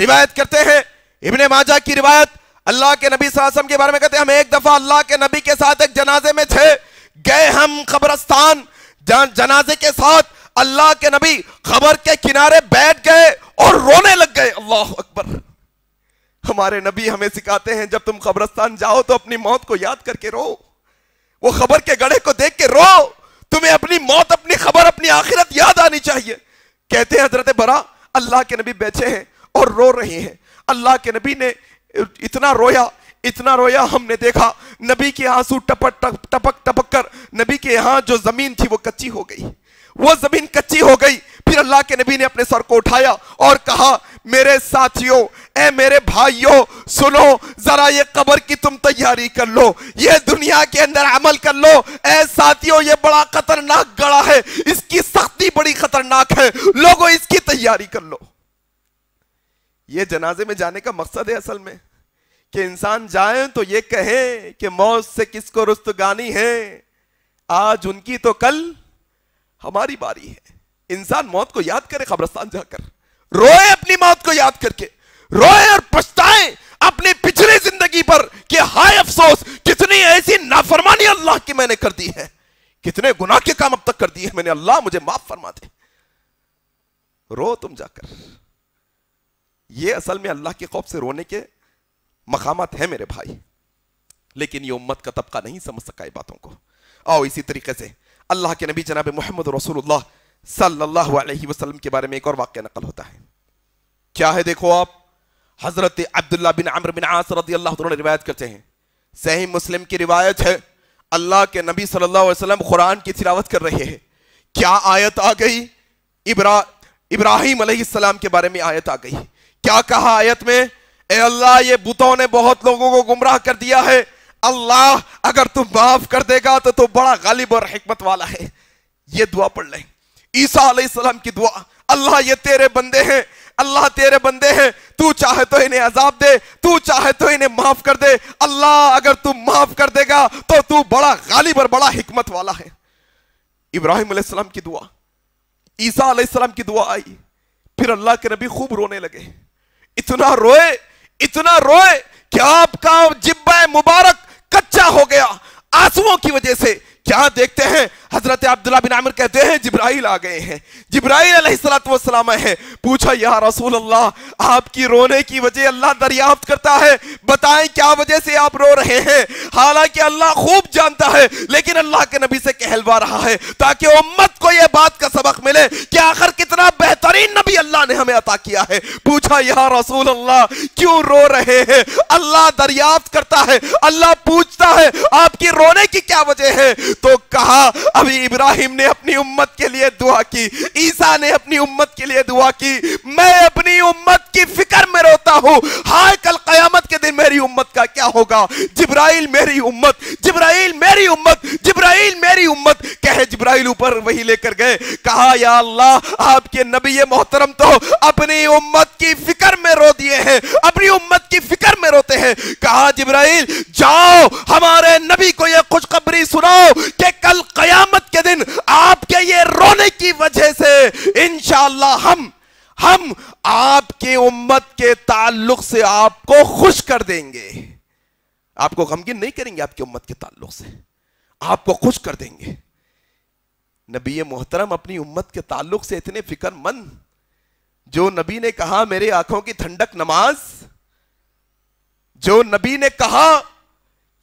रिवायत करते हैं इबन माजा की रिवायत अल्लाह के नबी सासम के बारे में कहते हैं हम एक दफा अल्लाह के नबी के साथ एक जनाजे में थे गए हम कब्रस्तान जनाजे के साथ अल्लाह के नबी खबर के किनारे बैठ गए और रोने लग गए अल्लाह अकबर हमारे नबी हमें सिखाते हैं जब तुम खबरस्तान जाओ तो अपनी मौत को याद करके रो वो खबर के गढ़े को देख के रो तुम्हें अपनी मौत अपनी खबर अपनी आखिरत याद आनी चाहिए कहते हैं हजरत बरा अल्लाह के नबी बैठे हैं और रो रहे हैं अल्लाह के नबी ने इतना रोया इतना रोया हमने देखा नबी के आंसू टपक टपक टपक कर नबी के यहां जो जमीन थी वो कच्ची हो गई वो जमीन कच्ची हो गई फिर अल्लाह के नबी ने अपने सर को उठाया और कहा मेरे साथियों ए मेरे भाइयों सुनो जरा ये कबर की तुम तैयारी कर लो ये दुनिया के अंदर अमल कर लो ए साथियों ये बड़ा खतरनाक गड़ा है इसकी सख्ती बड़ी खतरनाक है लोगों इसकी तैयारी कर लो ये जनाजे में जाने का मकसद है असल में कि इंसान जाए तो ये कहे कि मौत से किसको रुस्तगानी है आज उनकी तो कल हमारी बारी है इंसान मौत को याद करे खबरस्तान जाकर रोए अपनी मौत को याद करके रोए और पछताए अपनी पिछली जिंदगी पर कि हाय अफसोस कितनी ऐसी नाफरमानी अल्लाह की मैंने कर दी है कितने गुनाह के काम अब तक कर दिए मैंने अल्लाह मुझे माफ फरमा दे रो तुम जाकर ये असल में अल्लाह के खौफ से रोने के मकामत है मेरे भाई लेकिन ये उम्मत का तबका नहीं समझ सका बातों को आओ इसी तरीके से अल्लाह के नबी जनाब मोहम्मद रसूल सल्लल्लाहु अलैहि के बारे में एक और वाक्य नकल होता है क्या है देखो आप हज़रत अब्दुल्ला बिन अमर बिन आस अल्लाह तो रिवायत करते हैं सही मुस्लिम की रिवायत है अल्लाह के नबी सल्लल्लाहु अलैहि वसल्लम कुरान की तिलावत कर रहे हैं क्या आयत आ गई इब्रा इब्राहिम अलैहिस्सलाम के बारे में आयत आ गई क्या कहा आयत में ए अल्लाह ये बुतों ने बहुत लोगों को गुमराह कर दिया है अल्लाह अगर तू माफ कर देगा तो तू बड़ा गालिब और हमत वाला है ये दुआ पढ़ लें ईसा की दुआ अल्लाह ये तेरे बंदे हैं अल्लाह तेरे बंदे हैं तू चाहे तो इन्हें अजाब दे तू चाहे तो इन्हें माफ कर दे अल्लाह अगर तू माफ कर देगा तो तू बड़ा गालिब और बड़ा हिकमत वाला है इब्राहिम सलाम की दुआ ईसा सलाम की दुआ आई फिर अल्लाह के नबी खूब रोने लगे इतना रोए इतना रोए कि आपका जिब्बा मुबारक कच्चा हो गया आंसुओं की वजह से क्या देखते हैं हजरत अब्दुल्ला बिन आमिर कहते हैं जिब्राइल आ गए हैं जिब्राइल सलाम है पूछा या रसूल अल्लाह आपकी रोने की वजह अल्लाह दरियाफ्त करता है बताएं क्या वजह से आप रो रहे हैं हालांकि अल्लाह खूब जानता है लेकिन अल्लाह के नबी से कहलवा रहा है ताकि उम्मत को यह बात ने हमें अता किया है पूछा यहाँ रसूल अल्लाह क्यों रो रहे हैं अल्लाह दरियाफ्त करता है अल्लाह पूछता है आपकी रोने की क्या वजह है तो कहा अभी इब्राहिम ने अपनी उम्मत के लिए दुआ की ईसा ने अपनी उम्मत के लिए दुआ की मैं अपनी उम्मत की फिक्र में रोता हूं हाय कल कयामत के दिन मेरी उम्मत का क्या होगा जिब्राइल मेरी उम्मत जिब्राइल मेरी उम्मत जिब्राइल मेरी उम्मत कहे जिब्राइल ऊपर वही लेकर गए कहा या अल्लाह आपके नबी मोहतरम तो अपनी उम्मत की फिक्र में रो दिए हैं अपनी उम्मत की फिक्र में रोते हैं कहा जिब्राइल जाओ हमारे नबी को यह खुशखबरी सुनाओ कि कल कयामत के दिन आपके ये रोने की वजह से इनशाला हम हम आपके उम्मत के ताल्लुक से आपको खुश कर देंगे आपको गमगीन नहीं करेंगे आपकी उम्मत के ताल्लुक से आपको खुश कर देंगे नबी मोहतरम अपनी उम्मत के ताल्लुक से इतने फिक्रमंद जो नबी ने कहा मेरे आंखों की ठंडक नमाज जो नबी ने कहा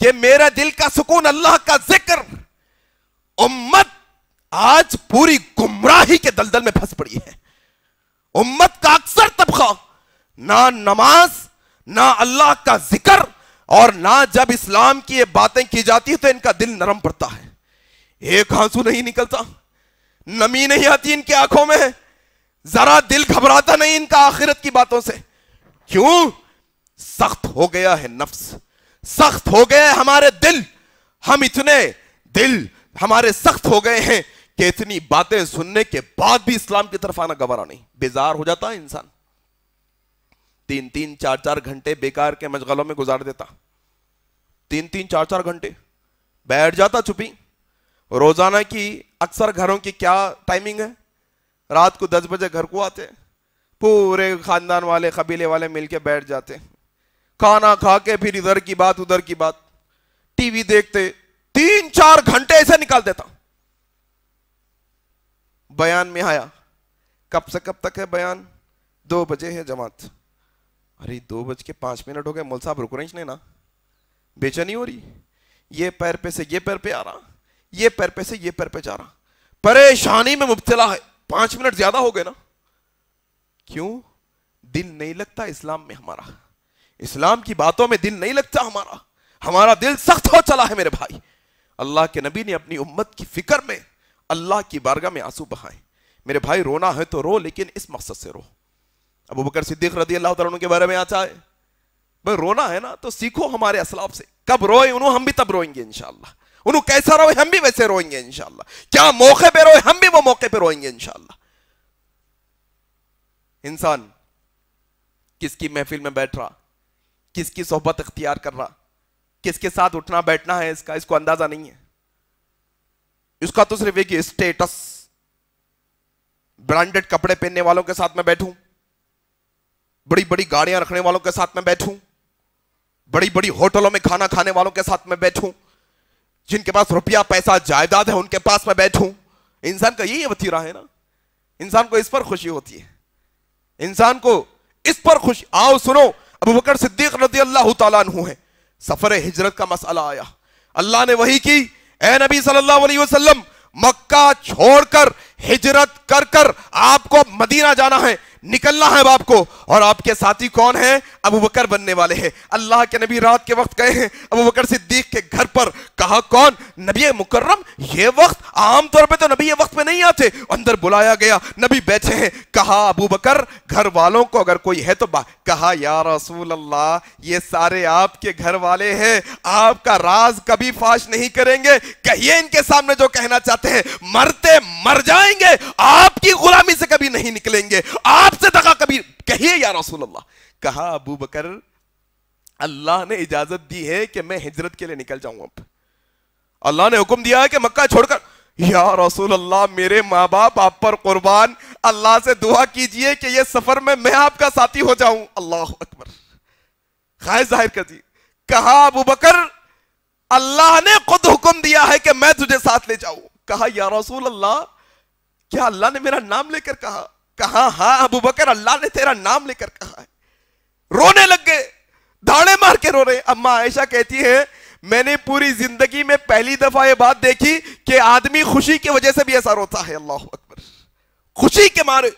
कि मेरा दिल का सुकून अल्लाह का जिक्र उम्मत आज पूरी गुमराही के दलदल में फंस पड़ी है उम्मत का अक्सर तबका ना नमाज ना अल्लाह का जिक्र और ना जब इस्लाम की ये बातें की जाती है तो इनका दिल नरम पड़ता है एक आंसू नहीं निकलता नमी नहीं आती इनकी आंखों में जरा दिल घबराता नहीं इनका आखिरत की बातों से क्यों सख्त हो गया है नफ्स सख्त हो गया है हमारे दिल हम इतने दिल हमारे सख्त हो गए हैं कि इतनी बातें सुनने के बाद भी इस्लाम की तरफ आना घबरा नहीं बेजार हो जाता है इंसान तीन तीन चार चार घंटे बेकार के मजगलों में गुजार देता तीन तीन चार चार घंटे बैठ जाता चुपी रोजाना की अक्सर घरों की क्या टाइमिंग है रात को दस बजे घर को आते पूरे खानदान वाले कबीले वाले मिलके बैठ जाते खाना खा के फिर इधर की बात उधर की बात टीवी देखते तीन चार घंटे ऐसे निकाल देता बयान में आया कब से कब तक है बयान दो बजे है जमात अरे दो बज के पांच मिनट हो गए मोल साहब रुक रहे ना बेचैनी हो रही ये पैर पे से ये पैर पे आ रहा ये पैर पे से ये पैर पे जा रहा परेशानी में मुबतला है पांच मिनट ज्यादा हो गए ना क्यों दिल नहीं लगता इस्लाम में हमारा इस्लाम की बातों में दिल नहीं लगता हमारा हमारा दिल सख्त हो चला है मेरे भाई अल्लाह के नबी ने अपनी उम्मत की फिक्र में अल्लाह की बारगाह में आंसू बहाए मेरे भाई रोना है तो रो लेकिन इस मकसद से रो अब बकर सिद्दीक रदी अल्लाह के बारे में आता है भाई रोना है ना तो सीखो हमारे असलाब से कब रोए उन्होंने हम भी तब रोएंगे इनशाला उन्हें कैसा रोए हम भी वैसे रोएंगे इंशाला क्या मौके पे रोए हम भी वो मौके पे रोएंगे इंशाला इंसान किसकी महफिल में बैठ रहा किसकी सोहबत अख्तियार कर रहा किसके साथ उठना बैठना है इसका इसको अंदाजा नहीं है इसका तो सिर्फ एक स्टेटस ब्रांडेड कपड़े पहनने वालों के साथ में बैठूं बड़ी बड़ी गाड़ियां रखने वालों के साथ में बैठूं बड़ी बड़ी होटलों में खाना खाने वालों के साथ में बैठूं जिनके पास रुपया पैसा जायदाद है उनके पास मैं बैठूं इंसान का यही वतीरा है ना इंसान को इस पर खुशी होती है इंसान को इस पर खुशी आओ सुनो अब बकर सिद्दीक रजी अल्लाह तु है सफर हिजरत का मसला आया अल्लाह ने वही की ए नबी सल्लल्लाहु अलैहि वसल्लम मक्का छोड़कर हिजरत कर कर आपको मदीना जाना है निकलना है बाप को और आपके साथी कौन है अबू बकर बनने वाले हैं अल्लाह के नबी रात के वक्त गए हैं अबू बकर सिद्दीक के घर पर कहा कौन नबी मुकर्रम ये वक्त आमतौर पे तो नबी ये वक्त में नहीं आते अंदर बुलाया गया नबी बैठे हैं कहा अबू बकर घर वालों को अगर कोई है तो कहा या रसूल अल्लाह ये सारे आपके घर वाले हैं आपका राज कभी फाश नहीं करेंगे कहिए इनके सामने जो कहना चाहते हैं मरते मर जाए जाएंगे आपकी गुलामी से कभी नहीं निकलेंगे आपसे दगा कभी कहिए या रसूल अल्लाह कहा अबू बकर अल्लाह ने इजाजत दी है कि मैं हिजरत के लिए निकल जाऊं अब अल्लाह ने हुक्म दिया है कि मक्का छोड़कर या रसूल अल्लाह मेरे माँ बाप आप पर कुर्बान अल्लाह से दुआ कीजिए कि ये सफर में मैं आपका साथी हो जाऊं अल्लाह अकबर खाय जाहिर कर दी कहा अबू बकर अल्लाह ने खुद हुक्म दिया है कि मैं तुझे साथ ले जाऊं कहा या रसूल अल्लाह क्या अल्लाह ने मेरा नाम लेकर कहा कहा हाँ अबू बकर अल्लाह ने तेरा नाम लेकर कहा है रोने लग गए धाड़े मार के रो रहे अम्मा आयशा कहती है मैंने पूरी जिंदगी में पहली दफा यह बात देखी कि आदमी खुशी की वजह से भी ऐसा रोता है अल्लाह अकबर खुशी के मारे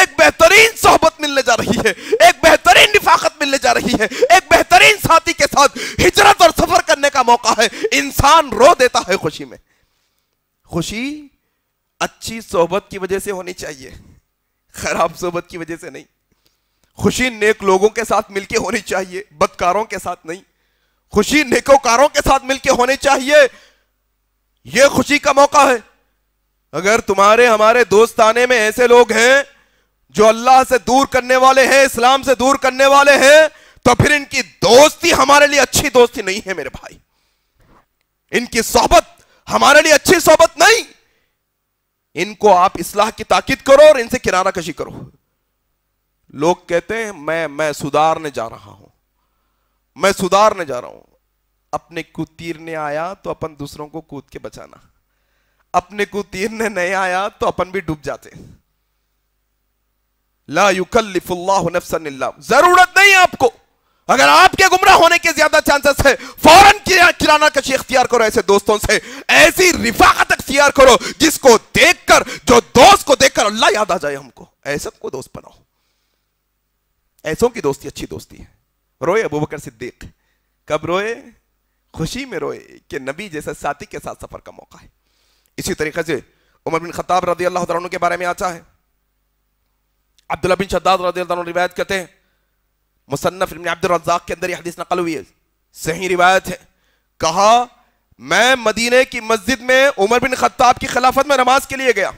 एक बेहतरीन सोहबत मिलने जा रही है एक बेहतरीन निफाकत मिलने जा रही है एक बेहतरीन साथी के साथ हिजरत और सफर करने का मौका है इंसान रो देता है खुशी में खुशी अच्छी सोहबत की वजह से होनी चाहिए खराब सोहबत की वजह से नहीं खुशी नेक लोगों के साथ मिलके होनी चाहिए बदकारों के साथ नहीं खुशी नेकोकारों के साथ मिलके होनी चाहिए यह खुशी का मौका है अगर तुम्हारे हमारे दोस्ताने में ऐसे लोग हैं जो अल्लाह से दूर करने वाले हैं इस्लाम से दूर करने वाले हैं तो फिर इनकी दोस्ती हमारे लिए अच्छी दोस्ती नहीं है मेरे भाई इनकी सोहबत हमारे लिए अच्छी सोहबत नहीं इनको आप इसलाह की ताकत करो और इनसे किनारा कशी करो लोग कहते हैं मैं मैं सुधारने जा रहा हूं मैं सुधारने जा रहा हूं अपने को तीरने आया तो अपन दूसरों को कूद के बचाना अपने को तीरने नहीं आया तो अपन भी डूब जाते ला युकल्लिफुल्लाह जरूरत नहीं है आपको अगर आपके गुमराह होने के ज्यादा चांसेस है फौरन किराना कशी अख्तियार करो ऐसे दोस्तों से ऐसी रिफाकत अख्तियार करो जिसको देखकर जो दोस्त को देखकर अल्लाह याद आ जाए हमको ऐसा को दोस्त बनाओ ऐसों की दोस्ती अच्छी दोस्ती है रोए अबू बकर सिद्दीक कब रोए खुशी में रोए कि नबी जैसे साथी के साथ सफर का मौका है इसी तरीके से उमर बिन खताब रदी अल्लाह के बारे में आता है अब्दुल्ला बिन शद्दाद रजी रिवायत कहते हैं मुसन्फ़ इब्न अब्दुलरजाक के अंदर यह हदीस नकल हुई है सही रिवायत है कहा मैं मदीने की मस्जिद में उमर बिन खत्ताब की खिलाफत में नमाज के लिए गया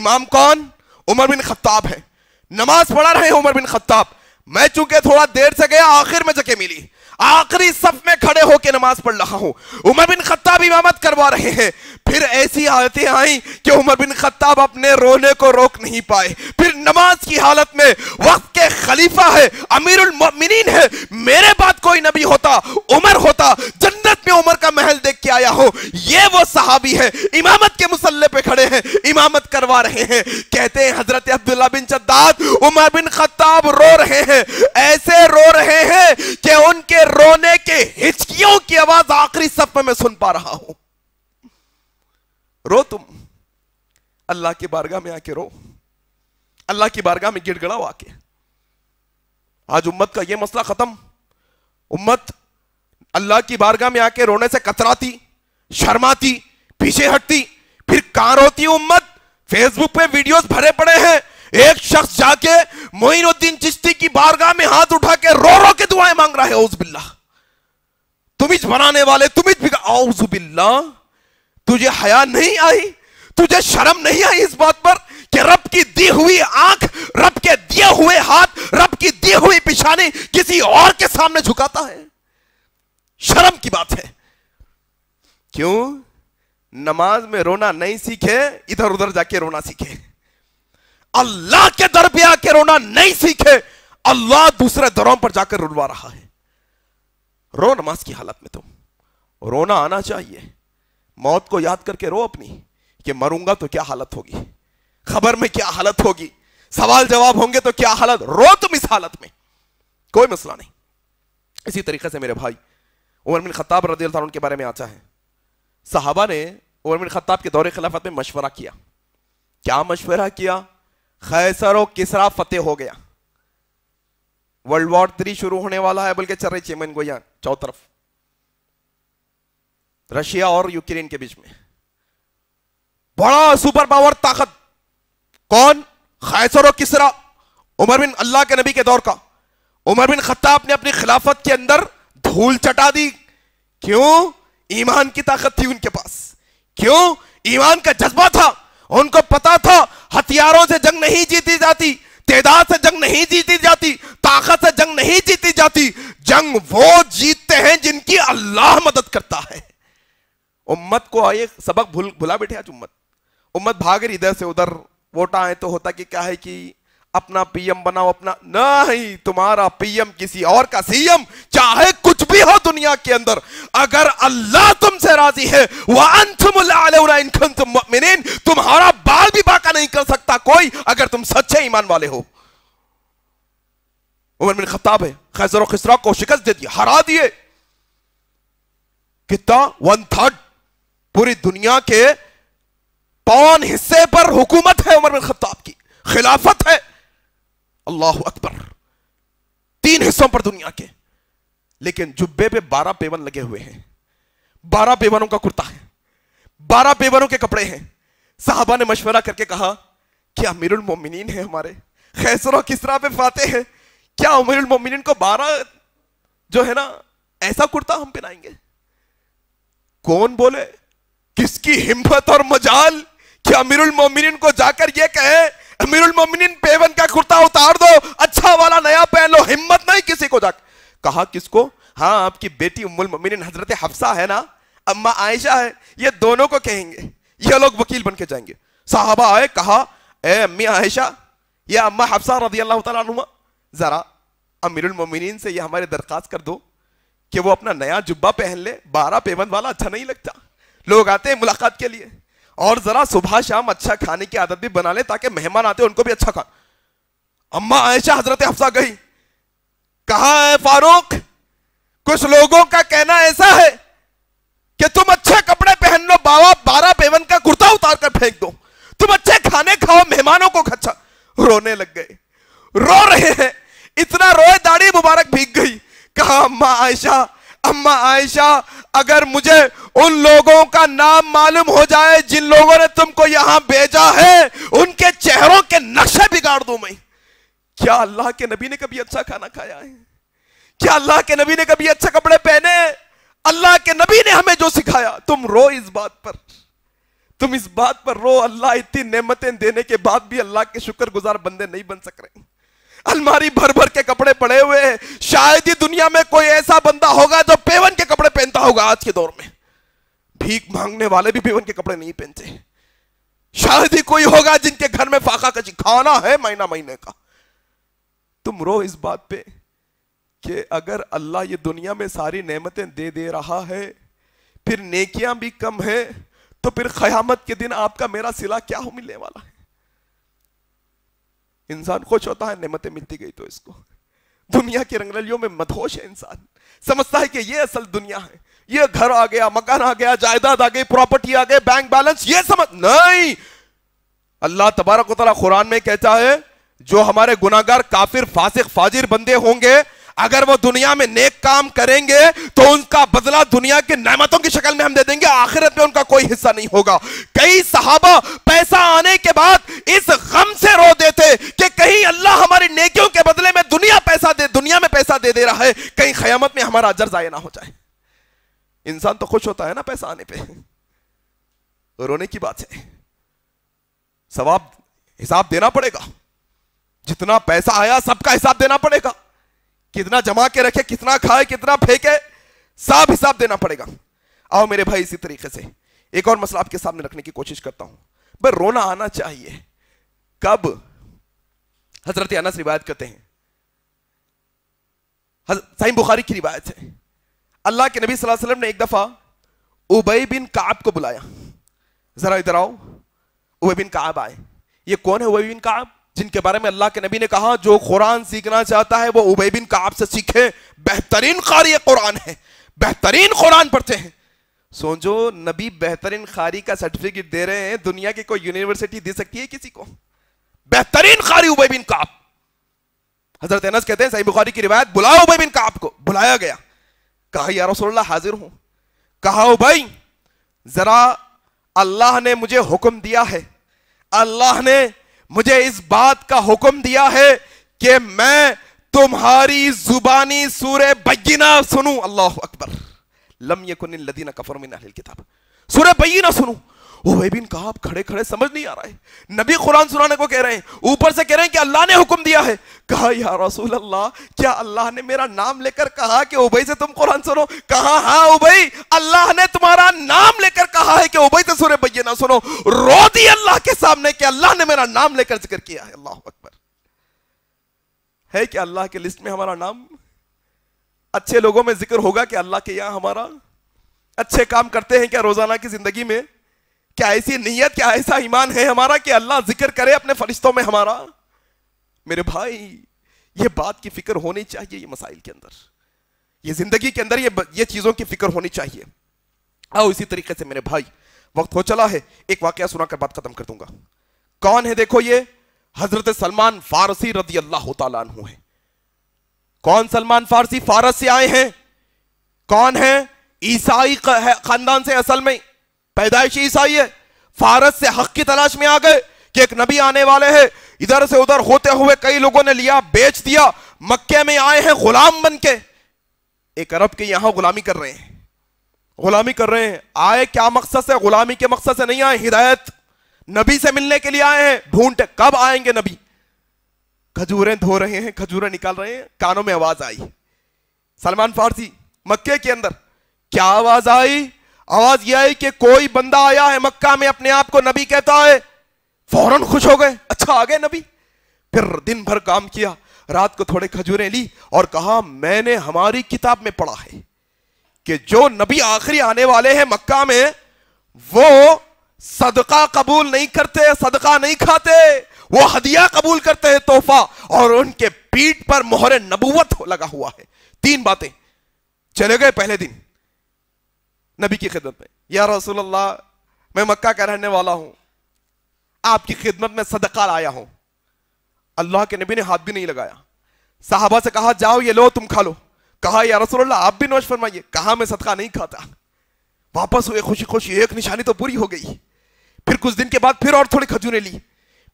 इमाम कौन उमर बिन खत्ताब है नमाज पढ़ा रहे उमर बिन खत्ताब मैं चूंकि थोड़ा देर से गया आखिर में जगह मिली आखिरी सफ में खड़े होकर नमाज पढ़ रहा हूं उमर बिन खत्ताब इमामत करवा रहे हैं फिर ऐसी हालतें आई कि उमर बिन खत्ताब अपने रोने को रोक नहीं पाए फिर नमाज की हालत में वक्त के खलीफा है अमीरुल मोमिनीन है मेरे बाद कोई नबी होता उमर होता जन्नत में उमर का महल देख के आया हो ये वो सहाबी है इमामत के मुसल्ले पे खड़े हैं इमामत करवा रहे हैं कहते हैं हजरत अब्दुल्ला बिन चद्दाद उमर बिन खत्ताब रो रहे हैं ऐसे रो रहे हैं कि उनके रोने के हिचकियों की आवाज आखिरी सफ में सुन पा रहा हूं रो तुम अल्लाह की बारगाह में आके रो अल्लाह की बारगाह में गिड़गड़ाओ आके आज उम्मत का यह मसला खत्म उम्मत अल्लाह की बारगाह में आके रोने से कतराती शर्माती पीछे हटती फिर कहां रोती उम्मत फेसबुक पे वीडियोस भरे पड़े हैं एक शख्स जाके मोइनुद्दीन चिश्ती की बारगाह में हाथ उठा के रो रो के दुआएं मांग रहा है बिल्ला तुम बनाने वाले तुम बिल्ला तुझे हया नहीं आई तुझे शर्म नहीं आई इस बात पर कि रब की दी हुई आंख रब के दिए हुए हाथ रब की दी हुई पिछाने किसी और के सामने झुकाता है शर्म की बात है क्यों नमाज में रोना नहीं सीखे इधर उधर जाके रोना सीखे अल्लाह के दर पे आके रोना नहीं सीखे अल्लाह दूसरे दरों पर जाकर रुलवा रहा है रो नमाज की हालत में तुम रोना आना चाहिए मौत को याद करके रो अपनी कि मरूंगा तो क्या हालत होगी खबर में क्या हालत होगी सवाल जवाब होंगे तो क्या हालत रो तुम इस हालत में कोई मसला नहीं इसी तरीके से मेरे भाई उमर बिन खत्ताब रजी अल्लाह के बारे में आता है साहबा ने उमर बिन खत्ताब के दौरे खिलाफत में मशवरा किया क्या मशवरा किया खैसर और किसरा फतेह हो गया वर्ल्ड वॉर थ्री शुरू होने वाला है बल्कि चल रही चेमन गोया चौतरफ रशिया और यूक्रेन के बीच में बड़ा सुपर पावर ताकत कौन खैसर और किसरा उमर बिन अल्लाह के नबी के दौर का उमर बिन खत्ताब ने अपनी खिलाफत के अंदर धूल चटा दी क्यों ईमान की ताकत थी उनके पास क्यों ईमान का जज्बा था उनको पता था हथियारों से जंग नहीं जीती जाती तेदार से जंग नहीं जीती जाती ताकत से जंग नहीं जीती जाती जंग वो जीतते हैं जिनकी अल्लाह मदद करता है उम्मत को आए सबक भुल भुला बैठे आज उम्मत उम्मत भाग रही इधर से उधर वोट आए तो होता कि क्या है कि अपना पीएम बनाओ अपना नहीं तुम्हारा पीएम किसी और का सीएम चाहे कुछ भी हो दुनिया के अंदर अगर अल्लाह तुमसे राजी है वह तुम्हारा बाल भी बाका नहीं कर सकता कोई अगर तुम सच्चे ईमान वाले हो उमर बिन खताब है खैजर खिसरा को शिकस्त दे दी हरा दिए कितना वन थर्ड पूरी दुनिया के पौन हिस्से पर हुकूमत है उमर बिन खत्ताब की खिलाफत है अल्लाह अकबर तीन हिस्सों पर दुनिया के लेकिन जुब्बे पे बारह पेवन लगे हुए हैं बारह पेवनों का कुर्ता है बारह पेवनों के कपड़े हैं साहबा ने मशवरा करके कहा क्या अमीरुल मोमिनीन है हमारे खैसर किस किसरा पे फाते हैं क्या अमीरुल मोमिनीन को बारह जो है ना ऐसा कुर्ता हम पहनाएंगे कौन बोले किसकी हिम्मत और मजाल कि अमीरुल मोमिनिन को जाकर यह कहे अमीरुल मोमिनिन पेवन का कुर्ता उतार दो अच्छा वाला नया पहन लो हिम्मत नहीं किसी को जाकर कहा किसको हाँ आपकी बेटी उम्मुल मोमिनिन हजरत हफ्सा है ना अम्मा आयशा है ये दोनों को कहेंगे ये लोग वकील बन के जाएंगे साहबा आए कहा ए अम्मी आयशा ये अम्मा हफ्सा रजी अल्लाह तुमा ज़रा अमीरुल मोमिनिन से ये हमारे दरख्वास्त कर दो कि वो अपना नया जुब्बा पहन ले बारह पेवन वाला अच्छा नहीं लगता लोग आते हैं मुलाकात के लिए और जरा सुबह शाम अच्छा खाने की आदत भी बना ले ताकि मेहमान आते उनको भी अच्छा खा अम्मा आयशा हजरत हफ्सा गई कहा है फारूक कुछ लोगों का कहना ऐसा है कि तुम अच्छे कपड़े पहन लो बाबा बारह पेवन का कुर्ता उतार कर फेंक दो तुम अच्छे खाने खाओ मेहमानों को खच्चा रोने लग गए रो रहे हैं इतना रोए दाढ़ी मुबारक भीग गई कहा अम्मा आयशा अम्मा आयशा अगर मुझे उन लोगों का नाम मालूम हो जाए जिन लोगों ने तुमको यहां भेजा है उनके चेहरों के नक्शे बिगाड़ दू मैं क्या अल्लाह के नबी ने कभी अच्छा खाना खाया है क्या अल्लाह के नबी ने कभी अच्छे कपड़े पहने अल्लाह के नबी ने हमें जो सिखाया तुम रो इस बात पर तुम इस बात पर रो अल्लाह इतनी नेमतें देने के बाद भी अल्लाह के शुक्रगुजार बंदे नहीं बन सक रहे अलमारी भर भर के कपड़े पड़े हुए हैं शायद ही दुनिया में कोई ऐसा बंदा होगा जो पेवन के कपड़े पहनता होगा आज के दौर में भीख मांगने वाले भी पेवन के कपड़े नहीं पहनते शायद ही कोई होगा जिनके घर में फाका कची खाना है महीना महीने का तुम रो इस बात पे कि अगर अल्लाह ये दुनिया में सारी नेमतें दे दे रहा है फिर नेकियां भी कम है तो फिर खयामत के दिन आपका मेरा सिला क्या हो मिलने वाला है इंसान खुश होता है नेमतें मिलती गई तो इसको दुनिया की रंगरलियों में मदहोश है इंसान समझता है कि ये असल दुनिया है ये घर आ गया मकान आ गया जायदाद आ गई प्रॉपर्टी आ गई बैंक बैलेंस ये समझ नहीं अल्लाह तबारक कुरान में कहता है जो हमारे गुनागार काफिर फासिक फाजिर बंदे होंगे अगर वो दुनिया में नेक काम करेंगे तो उनका बदला दुनिया के नमतों की शक्ल में हम दे देंगे आखिरत में उनका कोई हिस्सा नहीं होगा कई सहाबा पैसा आने के बाद इस गम से रो देते कि कहीं अल्लाह हमारी नेकियों के बदले में दुनिया पैसा दे दुनिया में पैसा दे दे रहा है कहीं खयामत में हमारा अजर जाए ना हो जाए इंसान तो खुश होता है ना पैसा आने पर तो रोने की बात है सवाब हिसाब देना पड़ेगा जितना पैसा आया सबका हिसाब देना पड़ेगा कितना जमा के रखे कितना खाए कितना फेंके साफ हिसाब देना पड़ेगा आओ मेरे भाई इसी तरीके से एक और मसला आपके सामने रखने की कोशिश करता हूं भाई रोना आना चाहिए कब हजरत अनस रिवायत करते हैं साइम बुखारी की रिवायत है अल्लाह के नबी सल्लल्लाहु अलैहि वसल्लम ने एक दफा उबई बिन काब को बुलाया जरा इधर आओ उबई बिन काब आए ये कौन है उबई बिन काब जिनके बारे में अल्लाह के नबी ने कहा जो कुरान सीखना चाहता है वो उबे बिन काब से सीखे बेहतरीन कारी कुरान है बेहतरीन कुरान पढ़ते हैं सोचो नबी बेहतरीन खारी का सर्टिफिकेट दे रहे हैं दुनिया की कोई यूनिवर्सिटी दे सकती है किसी को बेहतरीन खारी उबे बिन काब हजरत अनस कहते हैं सही बुखारी की रिवायत बुलाओ उबे बिन काब को बुलाया गया कहा या रसोल्ला हाजिर हूं कहा भाई जरा अल्लाह ने मुझे हुक्म दिया है अल्लाह ने मुझे इस बात का हुक्म दिया है कि मैं तुम्हारी जुबानी सूर्य बगीना सुनू अल्लाह अकबर लम्य कुन लदीना कफर मिन किताब सूर्य बगीना सुनू बिन कहा आप खड़े खड़े समझ नहीं आ रहा है नबी कुरान सुनाने को कह रहे हैं ऊपर से कह रहे हैं कि अल्लाह ने हुक्म दिया है कहा या रसूल अल्लाह क्या अल्लाह ने मेरा नाम लेकर कहा कि उबई से तुम कुरान सुनो कहा हाँ उबई अल्लाह ने तुम्हारा नाम लेकर कहा है कि उबई से सुरे भैया ना सुनो रो दी अल्लाह के सामने कि अल्लाह ने मेरा नाम लेकर जिक्र किया है अल्लाह अकबर है कि अल्लाह के लिस्ट में हमारा नाम अच्छे लोगों में जिक्र होगा कि अल्लाह के यहां हमारा अच्छे काम करते हैं क्या रोजाना की जिंदगी में क्या ऐसी नीयत क्या ऐसा ईमान है हमारा कि अल्लाह जिक्र करे अपने फरिश्तों में हमारा मेरे भाई ये बात की फिक्र होनी चाहिए ये मसाइल के अंदर ये जिंदगी के अंदर ये ये चीज़ों की फिक्र होनी चाहिए आओ इसी तरीके से मेरे भाई वक्त हो चला है एक वाक्य सुना कर बात खत्म कर दूंगा कौन है देखो ये हजरत सलमान फारसी रदी अल्लाह तु है कौन सलमान फारसी फारस से आए हैं कौन है ईसाई खानदान से असल में पैदाइशी ईसाई है फारस से हक की तलाश में आ गए कि एक नबी आने वाले हैं इधर से उधर होते हुए कई लोगों ने लिया बेच दिया मक्के में आए हैं गुलाम बन के एक अरब के यहां गुलामी कर रहे हैं गुलामी कर रहे हैं आए क्या मकसद से गुलामी के मकसद से नहीं आए हिदायत नबी से मिलने के लिए आए हैं ढूंढ कब आएंगे नबी खजूरें धो रहे हैं खजूरें निकाल रहे हैं कानों में आवाज आई सलमान फारसी मक्के के अंदर क्या आवाज आई आवाज यह आई कि कोई बंदा आया है मक्का में अपने आप को नबी कहता है फौरन खुश हो गए अच्छा आ गए नबी फिर दिन भर काम किया रात को थोड़े खजूरें ली और कहा मैंने हमारी किताब में पढ़ा है कि जो नबी आखिरी आने वाले हैं मक्का में वो सदका कबूल नहीं करते सदका नहीं खाते वो हदिया कबूल करते हैं तोहफा और उनके पीठ पर मोहर नबूवत लगा हुआ है तीन बातें चले गए पहले दिन नबी की खिदमत में या रसूल अल्लाह मैं मक्का का रहने वाला हूं आपकी खिदमत में सदका आया हूं अल्लाह के नबी ने हाथ भी नहीं लगाया साहबा से कहा जाओ ये लो तुम खा लो कहा या रसोल्ला आप भी नोश फरमाइए कहा मैं सदका नहीं खाता वापस हुए खुशी खुशी एक निशानी तो पूरी हो गई फिर कुछ दिन के बाद फिर और थोड़ी खजूरें ली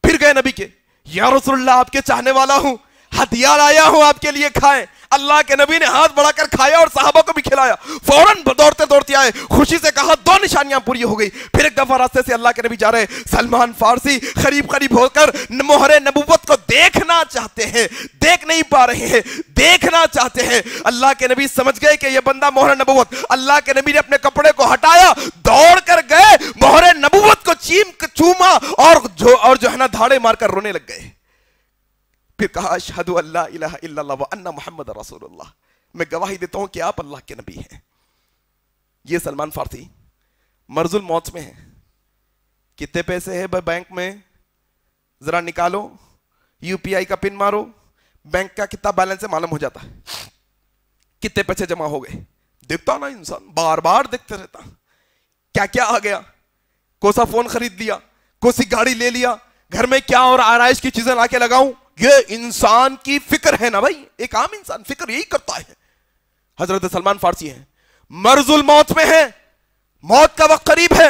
फिर गए नबी के या रसोल्ला आपके चाहने वाला हूं हथियार आया हूं आपके लिए खाएं अल्लाह के नबी ने हाथ बढ़ाकर खाया और साहबा को भी खिलाया फौरन दौड़ते दौड़ते आए खुशी से कहा दो निशानियां पूरी हो गई फिर एक दफा रास्ते से अल्लाह के नबी जा रहे सलमान फारसी करीब करीब होकर मोहरे नबूबत को देखना चाहते हैं देख नहीं पा रहे हैं देखना चाहते हैं अल्लाह के नबी समझ गए कि यह बंदा मोहर नबूबत अल्लाह के नबी ने अपने कपड़े को हटाया दौड़ कर गए मोहर नबूबत को चीम चूमा और जो और जो है ना धाड़े मारकर रोने लग गए फिर कहा अशहद अल्लाह अन्ना मोहम्मद रसूलुल्लाह मैं गवाही देता हूं कि आप अल्लाह के नबी हैं ये सलमान फारसी मर्जुल मौत में है कितने पैसे है भाई बैंक में ज़रा निकालो यूपीआई का पिन मारो बैंक का कितना बैलेंस है मालूम हो जाता कितने पैसे जमा हो गए देखता ना इंसान बार बार देखते रहता क्या क्या आ गया कौन सा फोन खरीद लिया कौन सी गाड़ी ले लिया घर में क्या और आरइश की चीजें लाके लगाऊं ये इंसान की फिक्र है ना भाई एक आम इंसान फिक्र यही करता है हजरत सलमान फारसी है मर्जुल मौत में है मौत का वक्त करीब है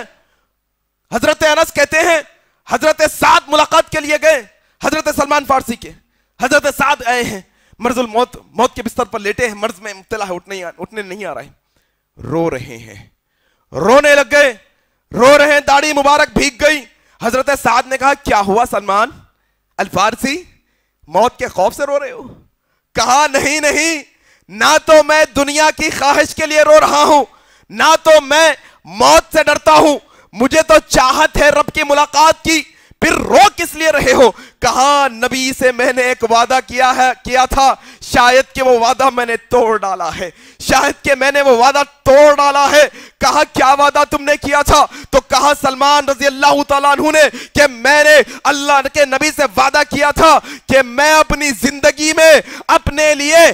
हजरत अनस कहते हैं हजरत साद मुलाकात के लिए गए हजरत सलमान फारसी के हजरत साद आए हैं मर्जुल मौत मौत के बिस्तर पर लेटे हैं मर्ज में मुबतला है उठने उठने नहीं आ रहा है रो रहे हैं रोने लग गए रो रहे हैं दाढ़ी मुबारक भीग गई हजरत साद ने कहा क्या हुआ सलमान फारसी मौत के खौफ से रो रहे हो कहा नहीं नहीं ना तो मैं दुनिया की ख्वाहिश के लिए रो रहा हूं ना तो मैं मौत से डरता हूं मुझे तो चाहत है रब की मुलाकात की फिर रो किस लिए रहे हो कहा नबी से मैंने एक वादा किया है किया था शायद कि वो वादा मैंने तोड़ डाला है शायद के मैंने वो वादा तोड़ डाला है कहा क्या वादा तुमने किया था तो कहा सलमान रजी अल्लाह ने कि मैंने अल्लाह के नबी से वादा किया था कि मैं अपनी जिंदगी में अपने लिए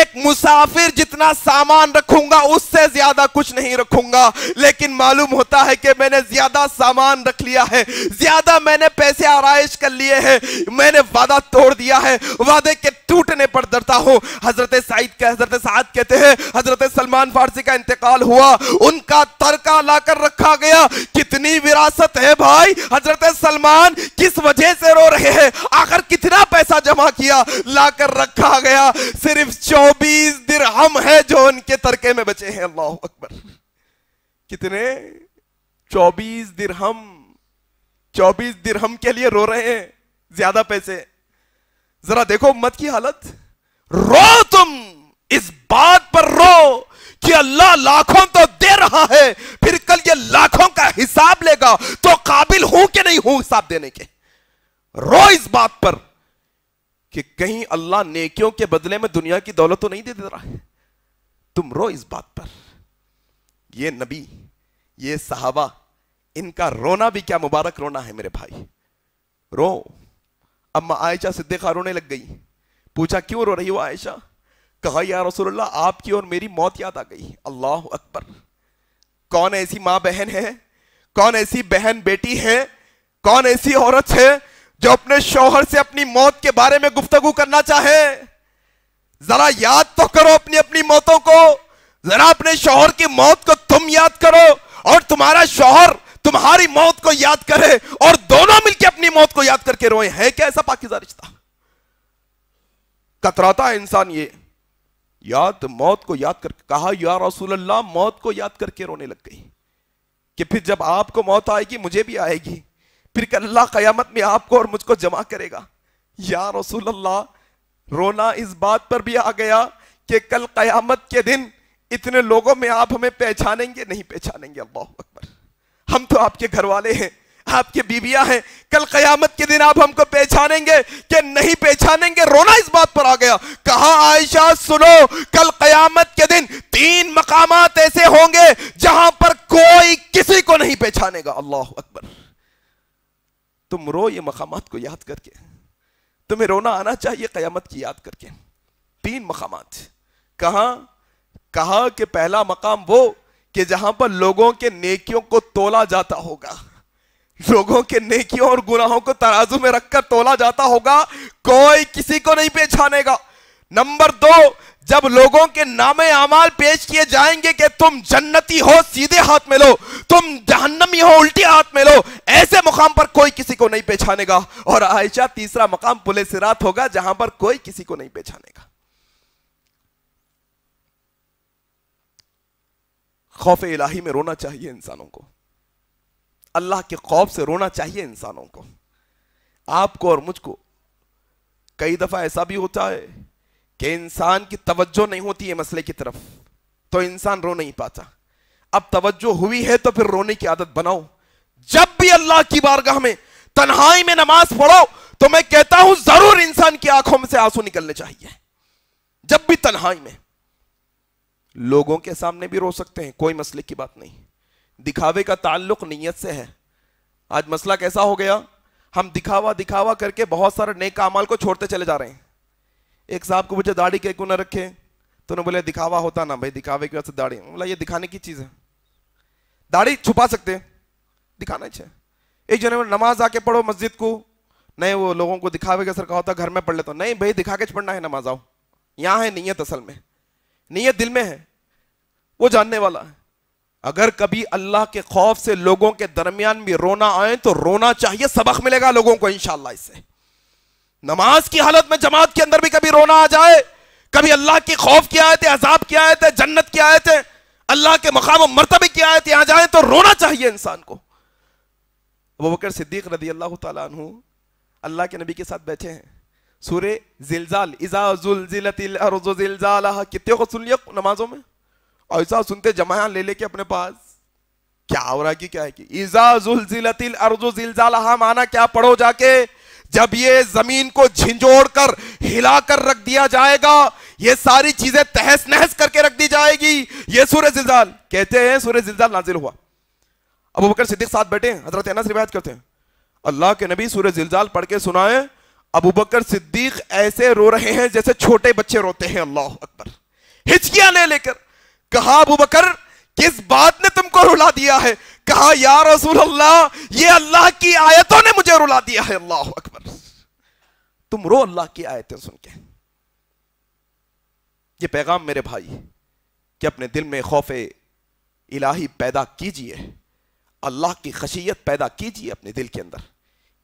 एक मुसाफिर जितना सामान रखूंगा उससे ज्यादा कुछ नहीं रखूंगा लेकिन मालूम होता है कि मैंने ज्यादा सामान रख लिया है ज्यादा मैंने पैसे आरइश कर लिए हैं मैंने वादा तोड़ दिया है वादे के टूटने पर डरता हूं हजरत साइद के हजरत साद कहते हैं हजरत सलमान फारसी का इंतकाल हुआ उनका तरका लाकर रखा गया कितनी विरासत है भाई हजरत सलमान किस वजह से रो रहे हैं आखिर कितना पैसा जमा किया लाकर रखा गया सिर्फ चौबीस हम है जो उनके तरके में बचे हैं अल्लाह अकबर कितने चौबीस हम चौबीस दिरहम के लिए रो रहे हैं ज्यादा पैसे जरा देखो उम्मत की हालत रो तुम इस बात पर रो कि अल्लाह लाखों तो दे रहा है फिर कल ये लाखों का हिसाब लेगा तो काबिल हूं कि नहीं हूं हिसाब देने के रो इस बात पर कि कहीं अल्लाह नेकियों के बदले में दुनिया की दौलत तो नहीं दे दे रहा है तुम रो इस बात पर ये नबी ये सहाबा इनका रोना भी क्या मुबारक रोना है मेरे भाई रो अम्मा आयशा सिद्दीका रोने लग गई पूछा क्यों रो रही हो आयशा कहा या रसोल्ला आपकी और मेरी मौत याद आ गई अल्लाह अकबर कौन ऐसी मां बहन है कौन ऐसी बहन बेटी है कौन ऐसी औरत है जो अपने शोहर से अपनी मौत के बारे में गुफ्तगु करना चाहे जरा याद तो करो अपनी अपनी मौतों को जरा अपने शोहर की मौत को तुम याद करो और तुम्हारा शोहर तुम्हारी मौत को याद करे और दोनों मिलकर अपनी मौत को याद करके रोए है क्या ऐसा पाकिजा रिश्ता कतराता है इंसान ये याद मौत को याद करके कहा या रसूल अल्लाह मौत को याद करके रोने लग गई कि फिर जब आपको मौत आएगी मुझे भी आएगी फिर अल्लाह कयामत में आपको और मुझको जमा करेगा या रसूल अल्लाह रोना इस बात पर भी आ गया कि कल कयामत के दिन इतने लोगों में आप हमें पहचानेंगे नहीं पहचानेंगे अल्लाह अकबर हम तो आपके घर वाले हैं आपके बीबिया हैं कल कयामत के दिन आप हमको पहचानेंगे कि नहीं पहचानेंगे रोना इस बात पर आ गया कहा आयशा सुनो कल कयामत के दिन तीन मकाम ऐसे होंगे जहां पर कोई किसी को नहीं पहचानेगा अल्लाह अकबर तुम रो ये मकाम को याद करके तुम्हें रोना आना चाहिए कयामत की याद करके तीन मकाम कहा कहा कि पहला मकाम वो कि जहां पर लोगों के नेकियों को तोला जाता होगा लोगों के नेकियों और गुनाहों को तराजू में रखकर तोला जाता होगा कोई किसी को नहीं पहचानेगा नंबर दो जब लोगों के नामे अमाल पेश किए जाएंगे कि तुम जन्नती हो सीधे हाथ में लो तुम जहन्नमी हो उल्टे हाथ में लो ऐसे मुकाम पर कोई किसी को नहीं पहचानेगा और आयशा तीसरा मकाम पुलिस रात होगा जहां पर कोई किसी को नहीं पहचानेगा खौफ इलाही में रोना चाहिए इंसानों को अल्लाह के खौफ से रोना चाहिए इंसानों को आपको और मुझको कई दफ़ा ऐसा भी होता है कि इंसान की तवज्जो नहीं होती है मसले की तरफ तो इंसान रो नहीं पाता अब तवज्जो हुई है तो फिर रोने की आदत बनाओ जब भी अल्लाह की बारगाह में तन्हाई में नमाज पढ़ो तो मैं कहता हूं जरूर इंसान की आंखों में से आंसू निकलने चाहिए जब भी तन्हाई में लोगों के सामने भी रो सकते हैं कोई मसले की बात नहीं दिखावे का ताल्लुक नीयत से है आज मसला कैसा हो गया हम दिखावा दिखावा करके बहुत सारे नेक अमाल को छोड़ते चले जा रहे हैं एक साहब को मुझे दाढ़ी के क्यों ना रखे तो उन्होंने बोले दिखावा होता ना भाई दिखावे की वजह से दाढ़ी बोला ये दिखाने की चीज़ है दाढ़ी छुपा सकते दिखाना चाहिए एक जने में नमाज आके पढ़ो मस्जिद को नहीं वो लोगों को दिखावे के सर कहा होता घर में पढ़ लेता नहीं भाई दिखा के पढ़ना है नमाज आओ यहाँ है नीयत असल में नीयत दिल में है वो जानने वाला है अगर कभी अल्लाह के खौफ से लोगों के दरमियान भी रोना आए तो रोना चाहिए सबक मिलेगा लोगों को इंशाला इससे नमाज की हालत में जमात के अंदर भी कभी रोना आ जाए कभी अल्लाह के खौफ की आए थे अजाब की आए थे जन्नत की आए थे अल्लाह के मकाम मरतबे की आए थे आ जाए तो रोना चाहिए इंसान को वो बकर सिद्दीक रदी अल्लाह तु अल्लाह के नबी के साथ बैठे हैं सूर्य जिलजाल इजा जुलजिल जिलजाल कितने को सुन लिया नमाजों में ऐसा सुनते जमाया ले लेके अपने पास क्या हो रहा कि क्या है कि इजा जुलजिल इजाजुलजिलतिल जिलजाल माना क्या पढ़ो जाके जब ये जमीन को झिंझोड़ कर हिला कर रख दिया जाएगा ये सारी चीजें तहस नहस करके रख दी जाएगी ये सूर्य जिलजाल कहते हैं सूर्य जिलजाल नाजिल हुआ अब बकर सिद्दीक साथ बैठे हैं हजरत रिवायत करते हैं अल्लाह के नबी सूर्य जिलजाल पढ़ के सुनाए अबू बकर सिद्दीक ऐसे रो रहे हैं जैसे छोटे बच्चे रोते हैं अल्लाह अकबर हिचकिया ने लेकर कहा अबू बकर किस बात ने तुमको रुला दिया है कहा या रसूल अल्लाह ये अल्लाह की आयतों ने मुझे रुला दिया है अल्लाह अकबर तुम रो अल्लाह की आयतें सुन के ये पैगाम मेरे भाई कि अपने दिल में खौफ इलाही पैदा कीजिए अल्लाह की खशियत पैदा कीजिए अपने दिल के अंदर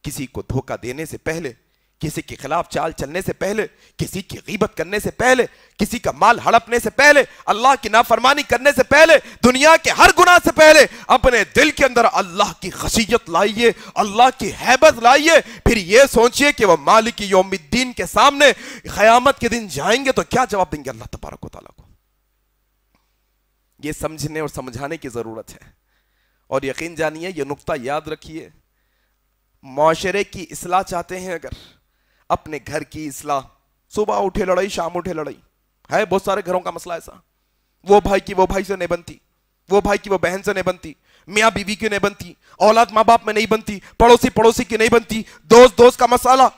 किसी को धोखा देने से पहले किसी के खिलाफ चाल चलने से पहले किसी की गीबत करने से पहले किसी का माल हड़पने से पहले अल्लाह की नाफरमानी करने से पहले दुनिया के हर गुना से पहले अपने दिल के अंदर अल्लाह की खशियत लाइए अल्लाह की हैबत लाइए फिर ये सोचिए कि वह मालिक योमुद्दीन के सामने खयामत के दिन जाएंगे तो क्या जवाब देंगे अल्लाह तबारक वाली को यह समझने और समझाने की ज़रूरत है और यकीन जानिए यह नुकता याद रखिए माशरे की असलाह चाहते हैं अगर अपने घर की इसलाह सुबह उठे लड़ाई शाम उठे लड़ाई है बहुत सारे घरों का मसला ऐसा वो भाई की वो भाई से नहीं बनती वो भाई की वो बहन से नहीं बनती मियाँ बीवी की नहीं बनती औलाद माँ बाप में नहीं बनती पड़ोसी पड़ोसी की नहीं बनती दोस्त दोस्त का मसाला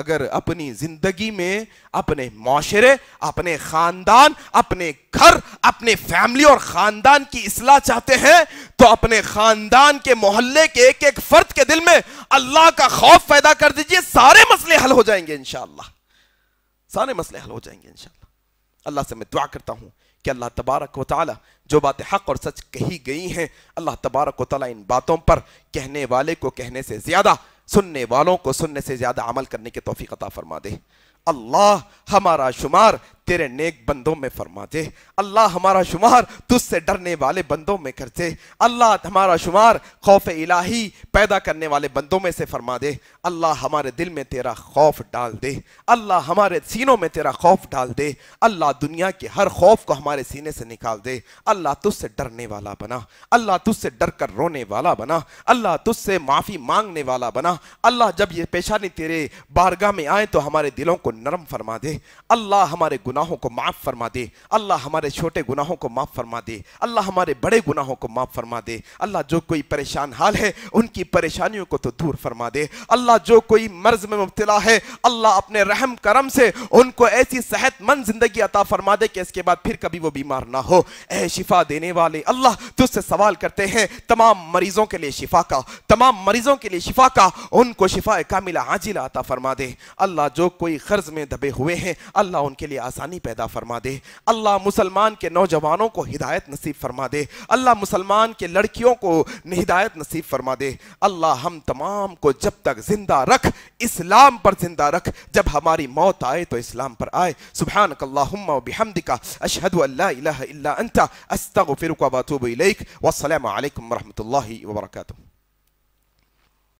अगर अपनी जिंदगी में अपने माशरे अपने खानदान अपने घर अपने फैमिली और खानदान की इसलाह चाहते हैं तो अपने खानदान के मोहल्ले के एक एक फर्द के दिल में अल्लाह का खौफ पैदा कर दीजिए सारे मसले हल हो जाएंगे इनशाला सारे मसले हल हो जाएंगे इनशाला अल्लाह से मैं दुआ करता हूँ कि अल्लाह तबारक व ताली जो बातें हक और सच कही गई हैं अल्लाह तबारक व ताली इन बातों पर कहने वाले को कहने से ज़्यादा सुनने वालों को सुनने से ज़्यादा अमल करने की तोफ़ी अता फरमा दे अल्लाह हमारा शुमार तेरे नेक बंदों में फरमा दे अल्लाह हमारा शुमार तुझसे डरने वाले बंदों में कर दे अल्लाह हमारा शुमार खौफ इलाही पैदा करने वाले बंदों में से फरमा दे अल्लाह हमारे दिल में तेरा खौफ डाल दे अल्लाह हमारे सीनों में तेरा खौफ डाल दे अल्लाह दुनिया के हर खौफ को हमारे सीने से निकाल दे अल्लाह तुझसे डरने वाला बना अल्लाह तुझसे डर कर रोने वाला बना अल्लाह तुझसे माफ़ी मांगने वाला बना अल्लाह जब ये पेशानी तेरे बारगाह में आए तो हमारे दिलों को नरम फरमा दे अल्लाह हमारे गुनाहों को माफ़ फरमा दे अल्लाह हमारे छोटे गुनाहों को माफ़ फरमा दे अल्लाह हमारे बड़े गुनाहों को माफ़ फरमा दे अल्लाह जो कोई परेशान हाल है उनकी परेशानियों को तो दूर फरमा दे अल्लाह जो कोई मर्ज में मुबतला है अल्लाह अपने रहम करम से उनको ऐसी सेहतमंद ज़िंदगी अता फरमा दे कि इसके बाद फिर कभी वो बीमार ना हो ए शिफा देने वाले अल्लाह तुझसे सवाल करते हैं तमाम मरीज़ों के लिए शिफा का तमाम मरीज़ों के लिए शिफा का उनको शिफा कामिला आजिला अता फरमा दे अल्लाह जो कोई कर्ज में दबे हुए हैं अल्लाह उनके लिए आसान आसानी पैदा फरमा दे अल्लाह मुसलमान के नौजवानों को हिदायत नसीब फरमा दे अल्लाह मुसलमान के लड़कियों को हिदायत नसीब फरमा दे अल्लाह हम तमाम को जब तक जिंदा रख इस्लाम पर जिंदा रख जब हमारी मौत आए तो इस्लाम पर आए सुबह अशहद अल्लाह अंता अस्तफ़िर वसलम वरहमल